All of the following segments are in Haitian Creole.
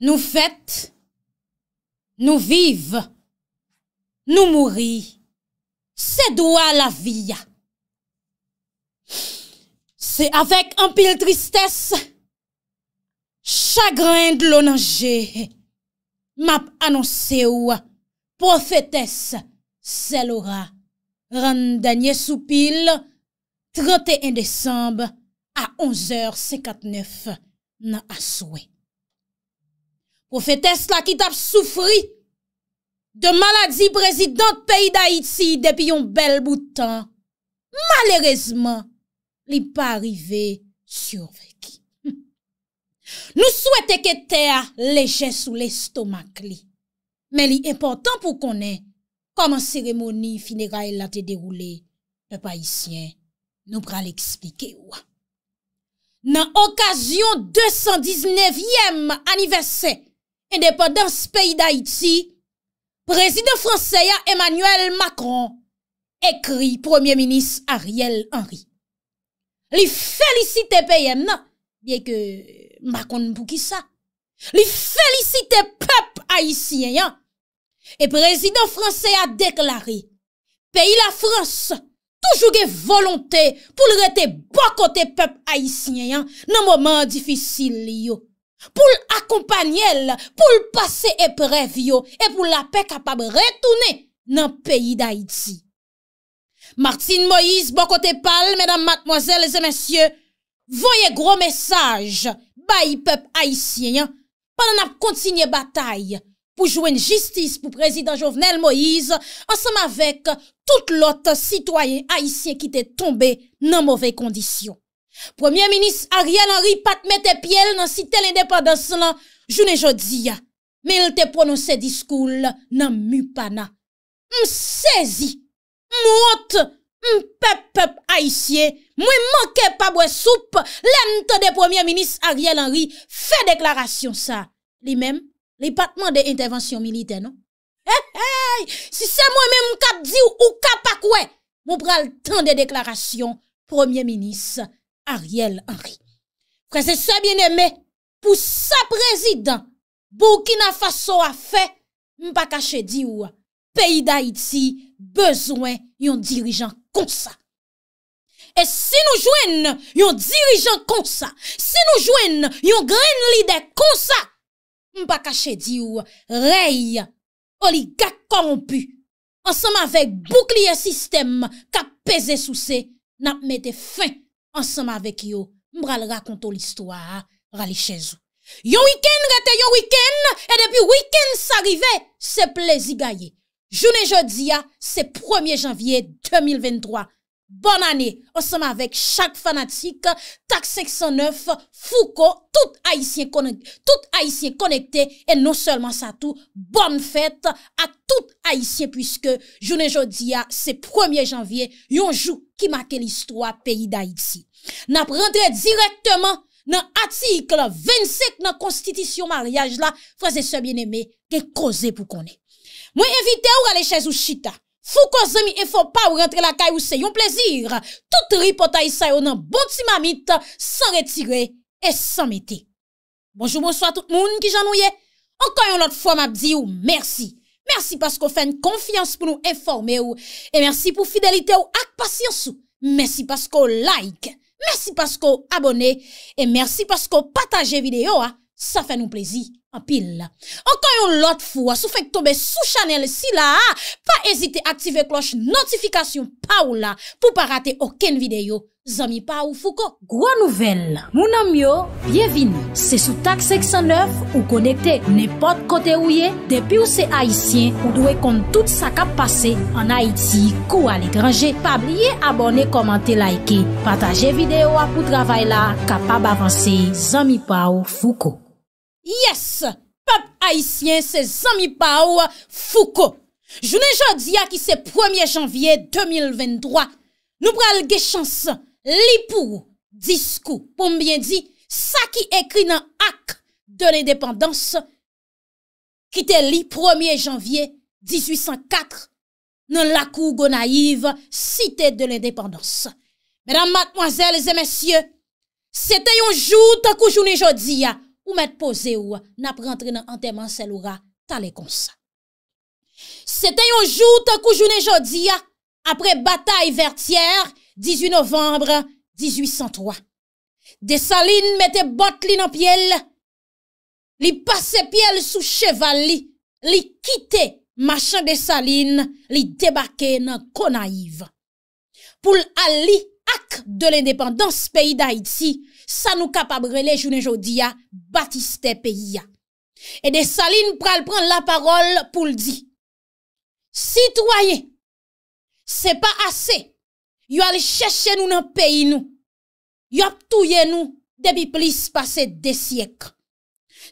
Nou fèt, nou viv, nou mouri, se dwa la vi. Se avèk anpil tristès, chagrin d'lon anje, map anonse ou, profetès, sel ora, randanyè soupil, 31 desamb a 11h59 nan aswè. pou fètes la ki tap soufri de maladi prezidant peyi da iti depi yon bel boutan, malerezman li pa arive tsyo veki. Hm. Nou souwete ke te a leje sou lestomak li, men li important pou konen koman seremoni finera e late deroule, le paisyen nou pral eksplike wwa. Nan okasyon 219e aniversè En depo dans peyi d'Haïti, prezident franseya Emmanuel Macron ekri premier-ministre Ariel Henry. Li felisite peyen nan, bieke Macron mpouki sa. Li felisite pep Haïtien yon. E prezident franseya deklari, peyi la Frans, toujou ge volonte pou lre te bakote pep Haïtien yon nan mouman difisil li yo. pou l'akompanyel, pou l'pase e prevyo, e pou l'ape kapab retounen nan peyi d'Haïti. Martine Moïse, Boko Tepal, mèdam matmozèl, lèzè mèsyè, voye gro mesaj bayi pep Haïtien panan ap kontinye batay pou jwen jistis pou prezident Jovenel Moïse ansam avèk tout lot sitwayen Haïtien ki te tombe nan mowè kondisyon. Premier Minis Ariel Henry pat mette piel nan site le depadans la, jounen jodi ya, men l te prononse diskoul nan mupana. M sezi, m wot, m pep pep aisyen, mwen manke pa bwe soupe, len te de Premier Minis Ariel Henry, fe deklarasyon sa. Li men, li patman de intervensyon milite, non? Hey, hey, si se mwen men m kap di ou kap akwe, mwen pral tan de deklarasyon Premier Minis sa. Ariel Henry, prese se bien eme pou sa prezident bou ki nan faso a fe, mpa kache di ou, peyi da iti bezwen yon dirijan konsa. E se nou jwen yon dirijan konsa, se nou jwen yon gren lider konsa, mpa kache di ou, rey, oligak korompu, ansanm avek boukliye sistem ka peze sou se nan mette fey. ansanman avèk yo, mbral rakonto l'istwa, ralè chèzou. Yon wikèn gâte yon wikèn, e depi wikèn s'arive, se plezi gaye. Jounè jòdia, se 1è janvye 2023. Bon ane, osama vek chak fanatik, Tak 509, Fouko, tout Haitien konekte, e non selman sa tou, bon fete a tout Haitien, pwiske jounen jodi ya ah, se premier janvye, yonjou ki make l'istwa peyi da Haiti. Na prendre direktman nan atik la vensek nan konstitisyon maryaj la, fraze se bieneme, ke koze pou konen. Mwen evite ou gale chèz ou chita, Fou kwa zemi e fò pa ou rentre la kay ou se yon plezir, tout ripotay sa yo nan bonti mamit sa retire e sa mette. Bonjou moun swa tout moun ki jan nou ye. Okan yon lot fwa map di ou, mersi. Mersi paskou fèn konfians pou nou enforme ou, e mersi pou fidelite ou ak pasyans ou. Mersi paskou like, mersi paskou abone, e mersi paskou pataje video a, sa fèn nou plezir. anpil. Ankanyon lot fwa sou fek tobe sou chanel si la pa ezite aktive kloche notifikasyon pa ou la pou pa rate oken videyo. Zami pa ou fuko Gwa nouvel. Moun amyo bienvini. Se sou tak seksyon 9 ou konekte nepot kote ou ye. Depi ou se haisyen ou dwe kon tout sa kap pase an Haiti kou al ekranje pa blye abone komante like pataje videyo apou travay la kapab avanse. Zami pa ou fuko. Yes, pep haisyen se zami pa ou fou ko. Jounen jodi a ki se 1 janvye 2023, nou pral gechans li pou disko. Pou mbyen di, sa ki ekri nan ak de l'independans, ki te li 1 janvye 1804, nan lakou go naiv site de l'independans. Mèdam matmoazèl, zè mèsyè, se te yon jou takou jounen jodi a, ou met pose ou nap rentre nan anteman seloura talekonsa. Sete yon jout koujounen jodi apre batay vertyer, 18 novembre 1803, desaline mette bot li nan pyele, li pase pyele sou cheval li, li kite machan desaline, li tebake nan konaiv. Poul ali ak de l'independans peyi d'Haïti, sa nou kapabre le jounen jodi ya, batiste peyi ya. E de salin pral pran la parol pou l'di, sitwaye, se pa ase, yo al cheshe nou nan peyi nou, yo ap touye nou, debi plis pase desyek.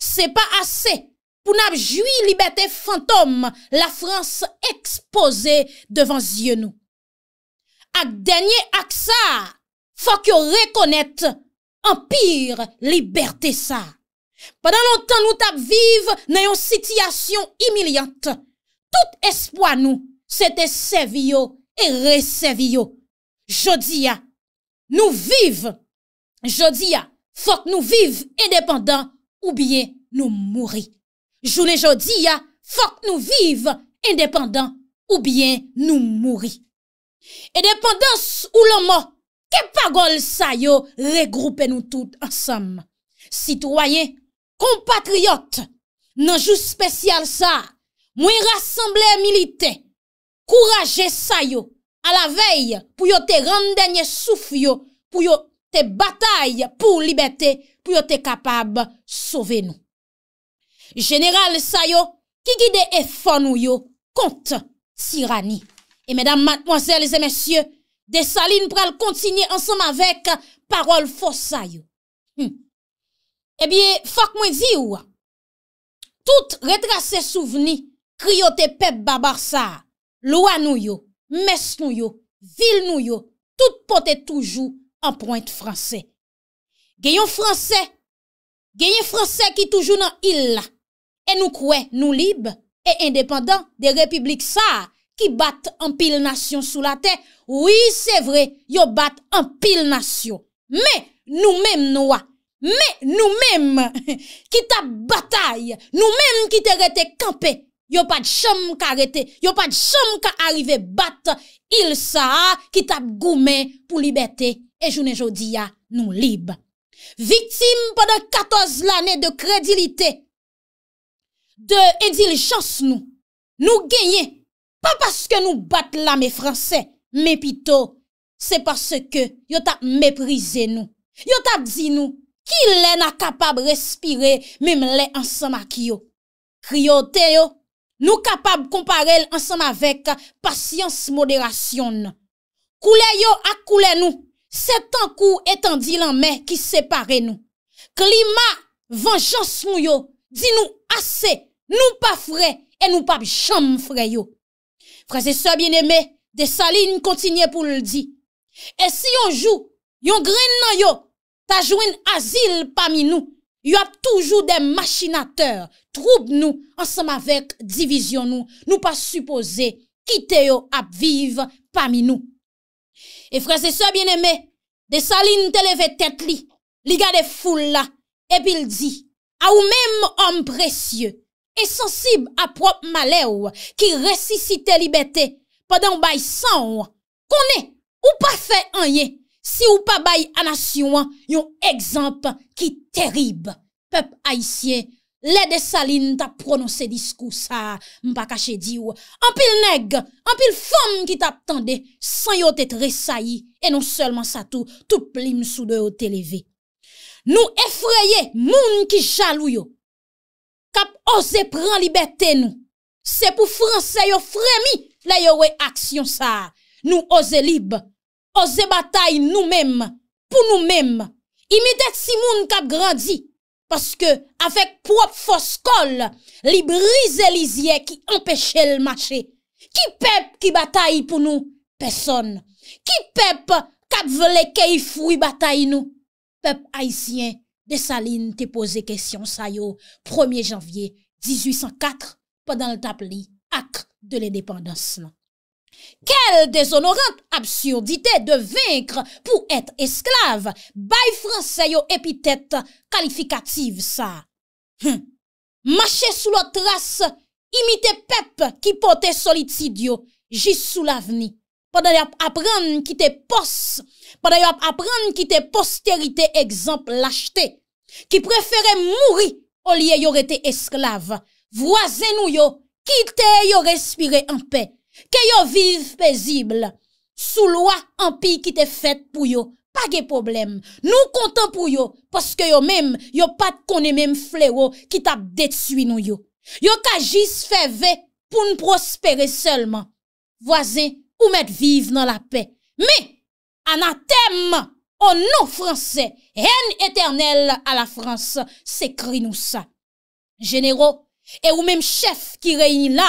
Se pa ase, pou nap jwi libet e fantom, la franse ekspose devan zye nou. Ak denye ak sa, fok yo rekonet, Anpire, liberté sa. Padan lontan nou tap vive, nan yon sityasyon imilyante. Tout espwa nou, se te seviyo e reseviyo. Jodia, nou vive. Jodia, fok nou vive, indépendant ou bien nou mouri. Joule jodia, fok nou vive, indépendant ou bien nou mouri. Edépendance ou loma, ke pagol sa yo regroupe nou tout ansam. Citoyen, kompatriot, nan jou spesyal sa, mwen rassemble milite, kouraje sa yo, alavey pou yo te rande nye souf yo, pou yo te batay pou liberté, pou yo te kapab sove nou. General sa yo, ki gide efon nou yo, kont sirani. E medan matmozèl zè mesyè, Desaline pral kontinye ansanm avek parol fosa yo. E biye, fok mwen zi yo. Tout retras se souveni, kriyo te pep babar sa. Lwa nou yo, mes nou yo, vil nou yo, tout pote toujou anpointe franse. Geyon franse, geyon franse ki toujou nan il la. E nou kwe nou libe e independant de republik sa a. Ki bat an pil nasyon sou la te Oui se vre Yo bat an pil nasyon Me nou mem nou wa Me nou mem Ki tap batay Nou mem ki te rete kampe Yo pad chom ka rete Yo pad chom ka arrive bat Il sa ki tap goumen pou libeti E jounen jodi ya nou lib Vitim poden 14 lane De kredilite De edilijans nou Nou genye Pa paske nou bat la me franse, me pito, se passe ke yot ap meprize nou. Yot ap di nou ki lè na kapab respire mèm lè ansam ak yo. Kriyo te yo, nou kapab kompare l ansam avèk pasyans moderasyon nou. Koule yo ak koule nou, setan kou etan di lan mè ki separe nou. Klima venjans mou yo, di nou ase, nou pa fre, e nou pa bicham fre yo. Frase so bien eme, de Saline kontinye pou l di. E si yon jou, yon gren nan yo, ta jouen azil pami nou. Yo ap toujou de machinateur, troub nou, ansam avek divizyon nou. Nou pa suppose, kite yo ap viv pami nou. E frase so bien eme, de Saline te leve tet li. Li gade foule la, epil di, a ou mem om precieu. E sensib aprop malew ki resisite libetè padan bay sanw, konè ou pa fè anye si ou pa bay anasyon yon ekzamp ki terib. Pep aisyen, lede salin ta prononse diskousa, mpa kache diw, anpil neg, anpil fom ki ta tande, san yo te tresayi, e non selman sa tou, tou plim sou de yo te leve. Nou efreye moun ki jalou yo, Kap oze pran libeten nou. Se pou franse yo fremi la yo we aksyon sa. Nou oze lib. Oze batay nou menm. Pou nou menm. I medet si moun kap grandi. Paske avek prop foskol. Lib rize lizye ki empeshe l mache. Ki pep ki batay pou nou? Peson. Ki pep kap vle ke ifoui batay nou? Pep aisyen. Desaline te pose kesyon sa yo 1 janvye 1804 padan le tapli ak de le depandansman. Kel dezonorante absurdite de venk pou et esklav bay franse yo epitet kalifikative sa. Mache sou lo tras imite pep ki pote solitidyo jis sou la vni padan apren ki te posse pada yo ap apren ki te posterite ekzamp lachete, ki preferen mouri o liye yo rete esklave. Vwazen nou yo, ki te yo respire en pe, ke yo vive pezible, sou lwa an pi ki te fet pou yo, pa ge problem. Nou kontan pou yo, paske yo mem, yo pat konen mem flewo, ki tap det sui nou yo. Yo kajis feve pou n'prosperen selman, vwazen ou met vive nan la pe. Me, An a tem o nou franse, hen eternel a la franse, se kri nou sa. Genero, e ou menm chef ki reyni la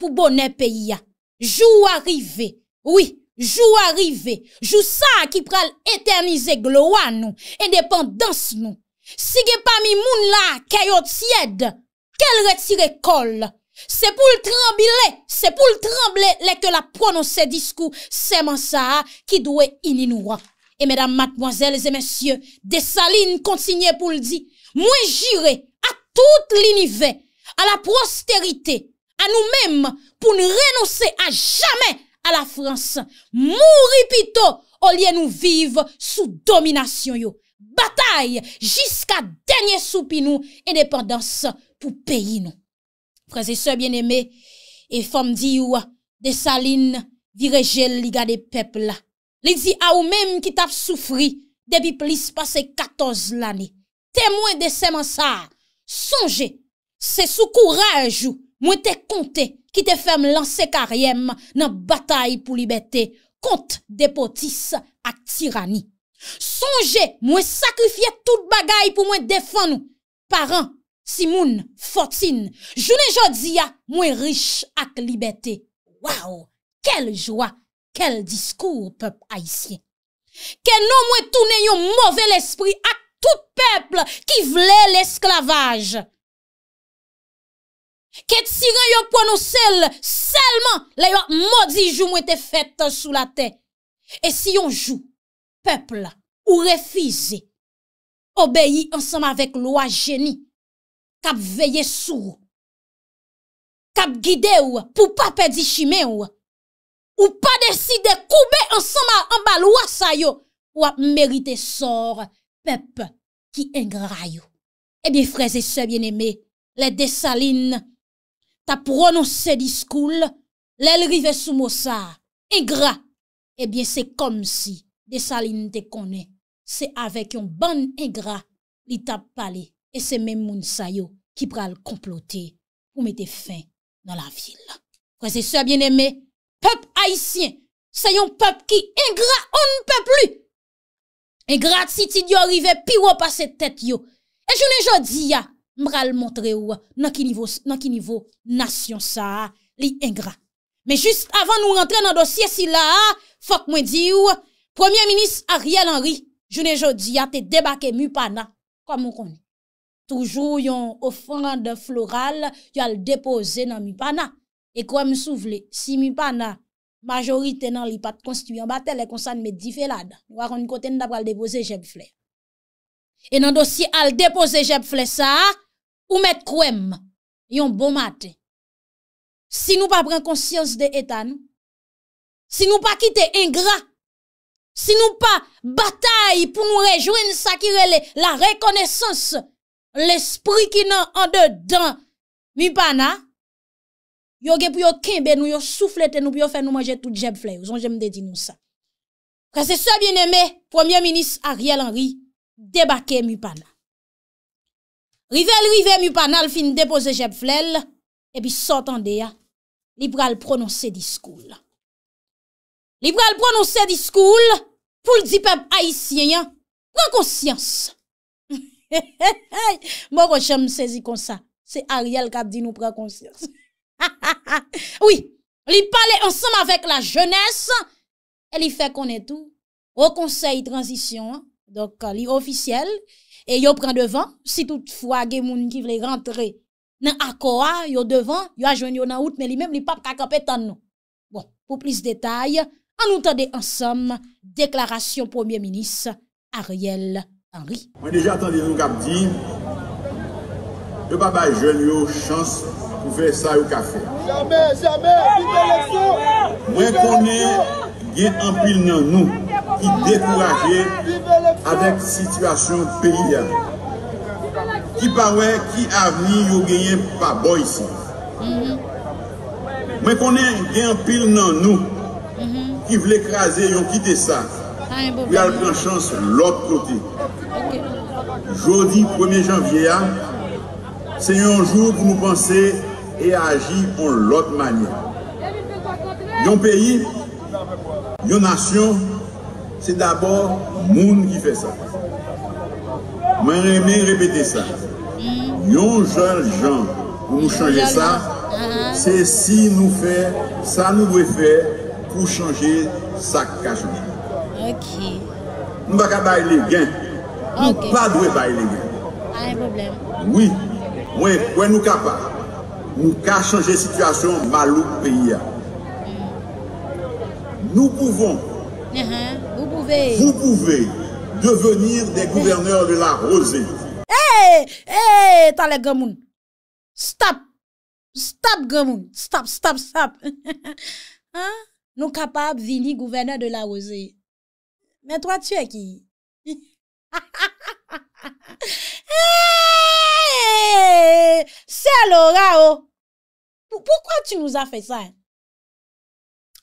pou bonen peyi ya. Jou arive, oui, jou arive, jou sa ki pral eternize glowa nou, en depan dans nou. Si ge pa mi moun la kayot sied, kel retire kol. Se pou l'trembilè, se pou l'trembilè lè ke la prononsè diskou seman sa a ki dwe ininouwa. E medam matmoazèlèzè mèsyè, desaline kontsignè pou l'di, mwen jire a tout l'inivè, a la prostèritè, a nou mèm pou nrenonsè a jamè a la Frans. Moun ripito olye nou viv sou dominasyon yo. Batay jiska denye sou pi nou, enépandans pou peyi nou. Prezese bien eme, e fom di yo de salin direje liga de pepla. Li di a ou menm ki tap soufri debi plis pase 14 lani. Temwen de seman sa, sonje, se sou kouraj ou mwen te konti ki te fem lanse karyem nan batay pou libeti konti depotis ak tirani. Sonje, mwen sakrifye tout bagay pou mwen defan ou paran. Si moun fotsin, jounen jodia mwen rich ak libetè. Waou, kel jwa, kel diskou pep aisyen. Ke nou mwen toune yon mouvel espri ak tout pep ki vle l'esklavaj. Ke tiran yon pwano sel, selman le yon moudi joun mwen te fèt sou la tè. E si yon jou, pep ou refize, obeyi ansanm avèk lwa jeni. kap veye sou, kap guide ou, pou pa pedi shime ou, ou pa deside koube ansama anbal wasa yo, wap merite sor, pep ki engra yo. Ebyen freze se bieneme, le desaline, ta prononse diskoul, le lrive sou mousa, engra, ebyen eh se kom si, desaline te konen, se avek yon ban engra, li tap pale. E se men moun sa yo ki pral complote ou mète fin nan la vil. Kwa se se a bien eme, pep haisyen, se yon pep ki ingra ou n'pe pli. Ingrat si ti di orive pi wop a se tet yo. E jounen jodi ya mpral montre ou nan ki nivou nasyon sa li ingra. Me jist avan nou rentre nan dosye si la, fok mwen di ou, Premier Minis Ariel Henry jounen jodi ya te debake mupana kwa moun konm. Toujou yon ofande floral yon al depoze nan mipana. E kouem souvle, si mipana, majori tenan li pat konstituyan batel, e konsan mè di felad, wakon yon konten dabra al depoze jeb fle. E nan dosi al depoze jeb fle sa, ou mè kouem yon bomate. Si nou pa pren konsyans de etan, si nou pa kite ingra, si nou pa batay pou nou rejwen sakirele la rekonesans, l'espri ki nan an de dan mipana, yoge pou yo kembe nou, yo souflete nou, pou yo fè nou manje tout jeb fley, ou zon jemde di nou sa. Kwa se sa bien eme, Premier Ministre Ariel Henry, debake mipana. Rivele rivele mipana, al fin depose jeb fley, e pi sotande ya, liberal prononse diskoul. Liberal prononse diskoul, pou l dipeb haisyen, wakonsyans. He he he, mò rò chèm sèzi kon sa, sè Ariel kap di nou prè konsers. Ha ha ha, oui, li pale ansèm avèk la jènes, e li fè konè tou, wò konsey transisyon, dok euh, li ofisyel, e yo prè devan, si toutfwa gen moun ki vle rentre nan akowa, yo devan, yo a jwen yo nan out, men li mèm li pap kakapè tan nou. Bon, pou plis detay, an nou tade ansèm, deklarasyon premier minis, Ariel. Ah Mwen deje atande yon kap di Yo babay jen yo chans pou fe sa yo kafe Mwen konen gen an pil nan nou Ki dekouraje adek situasyon peyi ya Ki bawe ki avni yo genyen pa bo yisi mhm. Mwen konen gen an pil nan nou mhm. Ki vle ekraze yon kite sa Ou yal pren chans lot kote Jodi 1 janvyeya Se yon joun pou mou panse E aji pou lot manye Yon peyi Yon nasyon Se d'abord moun ki fe sa Mwen reme repete sa Yon joun jan Pou mou chanje sa Se si nou fe Sa nou vwe fe Pou chanje sa kajon Mwen baka bay li gen Ou pa dwe pa elegane. A yon problem? Oui. Mwen nou kapap. Mwen ka chanje situasyon malouk peyi ya. Hmm. Nou pouvon. Vous pouvez. Vous pouvez. Devenir des gouverneurs de la rosée. Hey! Hey! Tane gomoun. Stop! Stop gomoun. Stop, stop, stop. Ha? Nou kapap vini gouverneur de la rosée. Men toi tue ki? Ha ha ha ha ha ha ha ha ha. Heee. Se lora o. Oh. Poukwa tu nou a fe sa? Eh?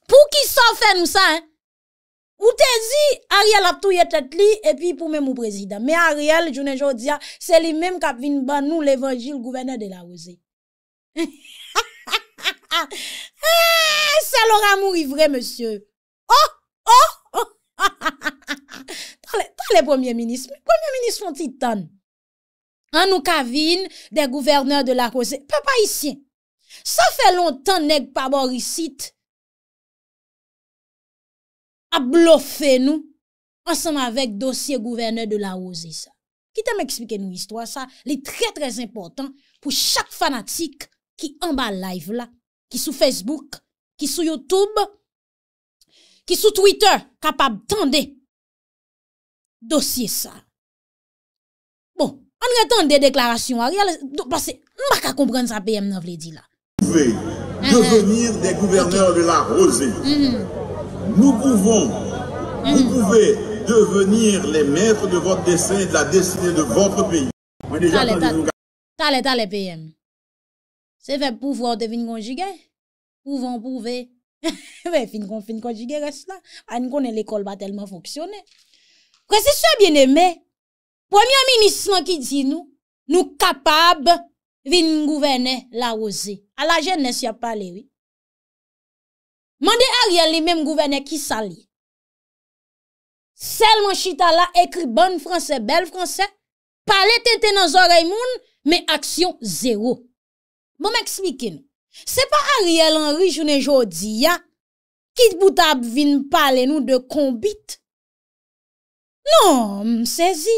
Pou ki sa fe nou sa? Eh? Ou tezi Ariel Aptou yetet li? Epi pou men mou prezida. Me Ariel jounen joudia. Se li men kap vini ban nou l'evangil gouverne de la rose. Ha ha ha ha ha ha. Heee. Se lora mou i vre monsye. Oh. Ta le premier ministre. Premier ministre foun titan. Anouk avine, de bon gouverneur de la rosé. Pe pa isyen. Sa fe lontan neg pa borisit. A blofe nou. Ansem avek dosye gouverneur de la rosé sa. Ki te m eksplike nou istwa sa. Li tre tre important. Po chak fanatik ki anba live la. Ki sou Facebook. Ki sou Youtube. Ki sou Twitter. Kapab tende. dosye sa. Bon, an reten de deklarasyon a riyal, bas se, mbaka komprende sa PM nou vle di la. Pouvez mm-hmm. devenir des gouverneurs de la rosé. Mm-hmm. Nou pouvons, mm-hmm. pouvèz devenir les maîtres de votre dessin et de la dessinée de votre pays. Mwen deja kande nou gare. Tale, tale, tale, PM. Se fè pouvòr devine konjige. Pouvons pouvè. Fè fin konjige res la. An ah, konen l'ekol ba telman fonksyonè. Kwa se souye bine me, pwemyo minisman ki di nou, nou kapab vin gouvene la oze. A la jen nesya pale we. Mande Ariel li men gouvene ki sali. Selman Chitala ekri bon franse, bel franse, pale tete nan zorey moun, men aksyon zero. Bon me eksplike nou. Se pa Ariel anri jounen jodi ya, kit boutab vin pale nou de kombit Non, msezi.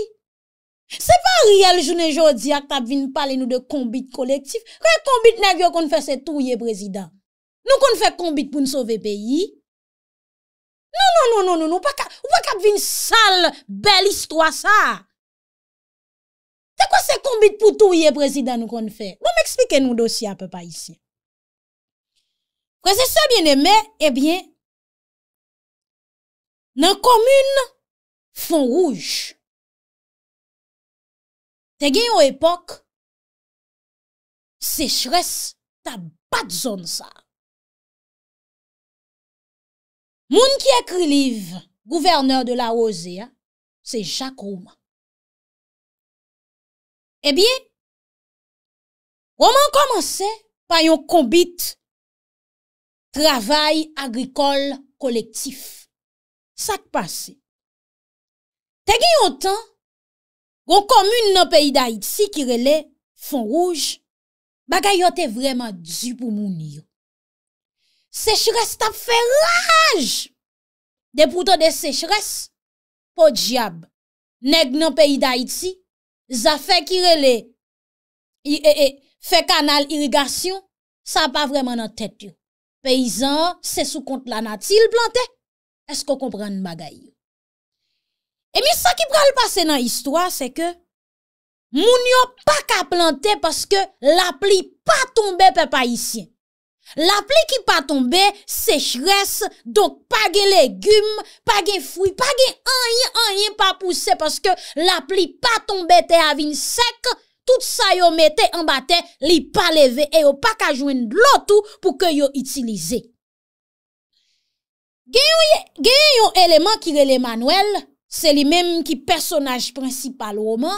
Se pa real jounen jodi ak tab vin pale nou de kombit kolektif. Kwen kombit nevyon kon fese touye prezident. Nou kon fese kombit pou nou sove peyi. Non, non, non, non, non, ou pa kab vin sal, bel istwa sa. Se kwen se kombit pou touye prezident nou kon fese. Mou m'eksplike nou dosye apè pa isi. Kwen se se biene me, ebyen, nan komyne, Fon rouj. Te gen yo epok, sechres, ta bat zon sa. Moun ki ekri liv, gouverneur de la oze, se Jacques Rouman. Ebyen, eh koman koman se pa yon kombit travay agrikol kolektif? Sa kpan se? Degi yon tan, gwen komyun nan peyi da iti kirele, fon rouge, bagay yon te vreman dju pou moun yon. Sechres ta fe raj, depoutan de sechres, po diab. Neg nan peyi da iti, za fe kirele, e, e, fe kanal irigasyon, sa pa vreman nan tet yon. Peyizan, se sou kont la natil plante, esko kompran bagay yon. E mi sa ki pral pase nan istwa se ke moun yo pa ka plante paske la pli pa tombe pe pa isye. La pli ki pa tombe sech res donk pa gen legume, pa gen fwi, pa gen anye anye pa puse paske la pli pa tombe te avin sek tout sa yo mette anbate li pa leve e yo pa ka jwen lotu pou ke yo itilize. Gen yon eleman ki rele Manuel Se li menm ki personaj prinsipal woman,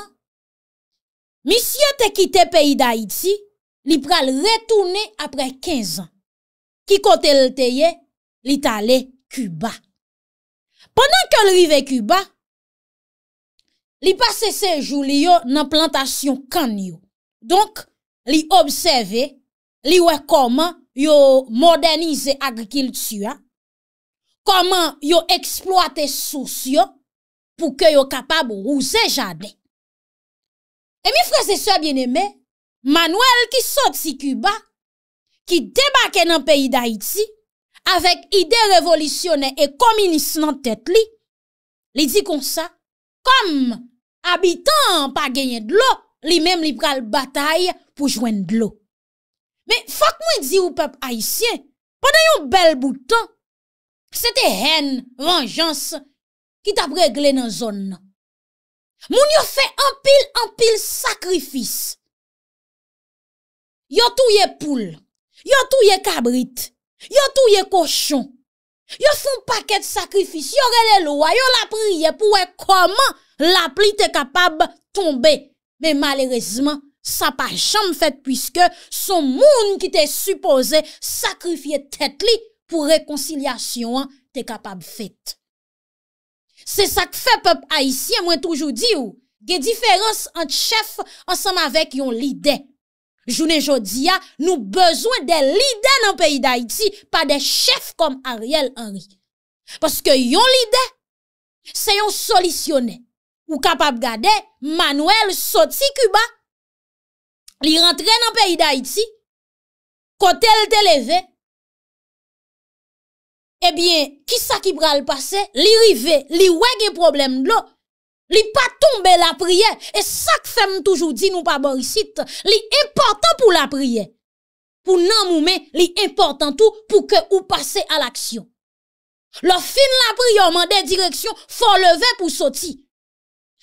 misyo te kite peyi da iti, li pral retoune apre 15 an. Ki kote lteye, li tale Cuba. Pendan ke li vive Cuba, li pase se joulio nan plantasyon kanyo. Donk, li obseve li we koman yo modernize agrikiltua, koman yo eksploate sousyo, pou ke yo kapab rouse jade. E mi freze sou a bien eme, Manuel ki sot si Cuba, ki debake nan peyi da Haiti, avek ide revolisyonè e kominis nan tèt li, li di kon sa, kom abitan pa genye dlo, li mem li pral batay pou jwen dlo. Me fok mwen di ou pep Haitien, poden yo bel boutan, se te hen, vangeans, Ki tap regle nan zon nan. Moun yo fe empil, empil sakrifis. Yo touye poule. Yo touye kabrit. Yo touye koshon. Yo foun paket sakrifis. Yo rele lwa. Yo la priye pouwe koman la pli te kapab tombe. Men malerezman, sa pa chanm fet pwiske son moun ki te supose sakrifye tet li pou rekonsilyasyon te kapab fet. Se sa k fe pep Aisyen, mwen toujou di ou, ge diferans ant chef ansanm avek yon lidè. Jounen jodi ya, nou bezwen de lidè nan peyi d'Aiti pa de chef kom Ariel Henry. Paske yon lidè, se yon solisyonè. Ou kapap gade, Manuel Soti Cuba li rentre nan peyi d'Aiti, kote el te leve. Ebyen, eh ki sa ki pral pase, li rive, li wege problem lo, li pa tombe la priye, e sa ke fem toujou di nou pa borisite, li importan pou la priye. Pou nan moumen, li importan tou pou ke ou pase al aksyon. Lo fin la priyoman de direksyon, fon leve pou soti.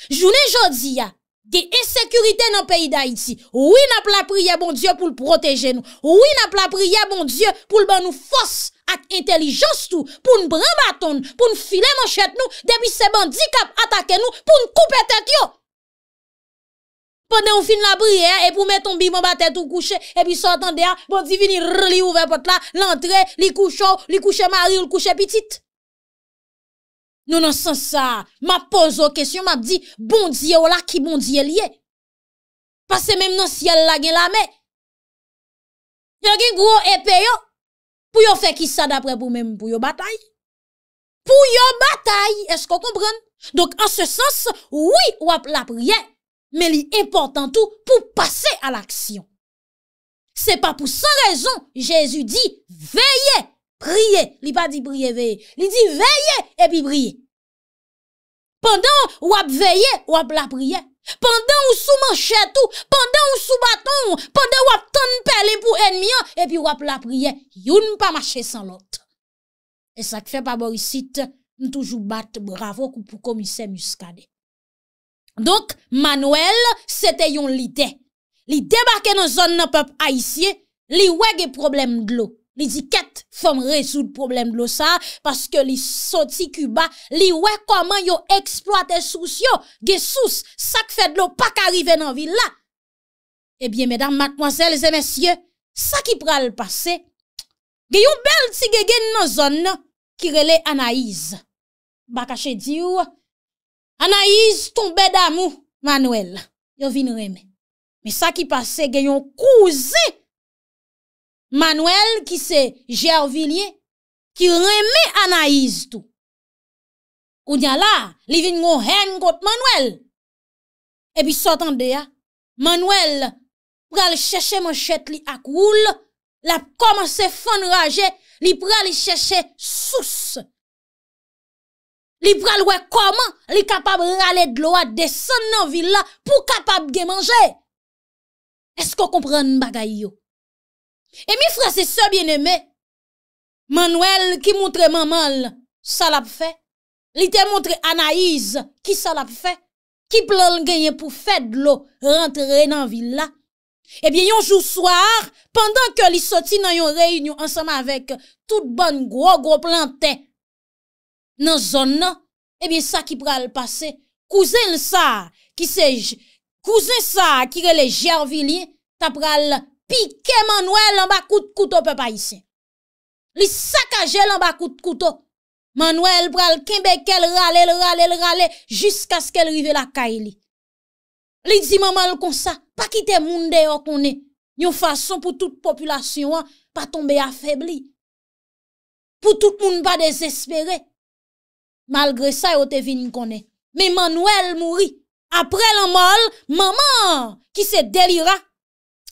Jounen jodi ya, de esekurite nan peyi da iti, oui nap la priye bon Diyo pou l proteje nou, oui nap la priye bon Diyo pou l ban nou fos, ak intelijans tou, pou n brin baton, pou n file manchet nou, debi se bandik ap atake nou, pou n koupe tet yo. Pote de ou fin la briye, e pou met ton biban ba tet ou kouche, e pi sortan de a, pote di vinir li ouve pot la, lantre, li kouche ou, li kouche mari ou kouche pitit. Non, non, sans sa, ma pose ou kesyon, ma di, bondye ou la ki bondye liye. Pase menm nan siel la gen la me. Yo ki gro epe yo. pour yon faire qui ça d'après vous même pour yon bataille pour yon bataille est-ce qu'on comprend donc en ce sens oui ou la prière mais l'important tout pour passer à l'action c'est pas pour sans raison Jésus dit veillez priez il pas dit priez veillez il dit veillez et puis priez pendant ou veillez ou la prière Pendè ou sou manchè tou, pendè ou sou baton, pendè wap ton pelè pou ennmi an, epi wap la priè, yon pa manchè san lot. E sa te fè pa borisite, nou toujou bat, bravo pou komise muskade. Donk, Manuel, sete yon lide, li debakè nan zon nan pep aisyè, li wege problem glok. Li di ket fòm rezoud problem blò sa, paske li soti kuba, li wè koman yo eksploate sou syo, ge sou sa k fèd lo pak arive nan villa. Ebyen, eh mèdam, matmoazèl, zè mèsyè, sa ki pral pase, geyon bel ti ge gen nan zon, kirele Anaïs. Bakache di ou, Anaïs tombe damou, Manuel, yo vin reme. Me sa ki pase, geyon kouze, Manuel ki se jervilye, ki reme anaiz tou. Kou dyan la, li vin ngon hen kont Manuel. E pi sotande ya, Manuel pral chèche manchèt li akwoul, la koman se fon raje, li pral chèche sous. Li pral wè koman, li kapab rale glowa desen nan villa, pou kapab gen manje. Esko kompran bagay yo? E mi fra se se bien eme Manuel ki moutre mamal Salap fe Li te moutre Anaiz Ki salap fe Ki plol genye pou fed lo Rentre re nan villa Ebyen yon jou soar Pendan ke li soti nan yon reynyo Ansama vek tout bon gro gro planten Nan zona Ebyen eh sa ki pral pase Kouzen sa Kouzen sa ki rele jervili Ta pral Pi ke Manuel la bakout koutou pe pa yise. Li sakaje la bakout koutou. Manuel pral kembeke l rale l rale l rale Jusk aske l rive la kaile. Li di mamal konsa, Pa kite moun de yo konen. Nyon fason pou tout populasyon Pa tombe afebli. Pou tout moun pa desespere. Malgre sa yo te vini konen. Me Manuel mouri. Apre la mal, Maman ki se delira.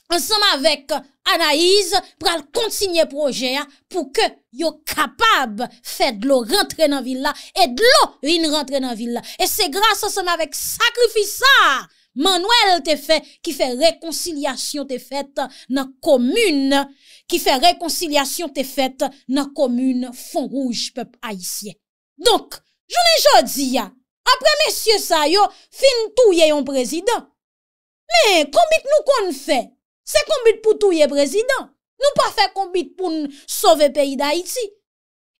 Ansem avèk Anaïs pral kontsigne proje pou ke yo kapab fè dlo rentre nan villa et dlo yon rentre nan villa. Et se grase ansem avèk sakrifisa Manuel te fè ki fè rekonsilyasyon te fèt nan komune ki fè rekonsilyasyon te fèt nan komune fon rouge pèp Aïsien. Donk, jouni jodi ya, apre mesye sa yo, fin tou ye yon prezident. Men, komit nou kon fè? Se kombit pou touye prezident, nou pa fe kombit pou nou sove peyi d'Haïti.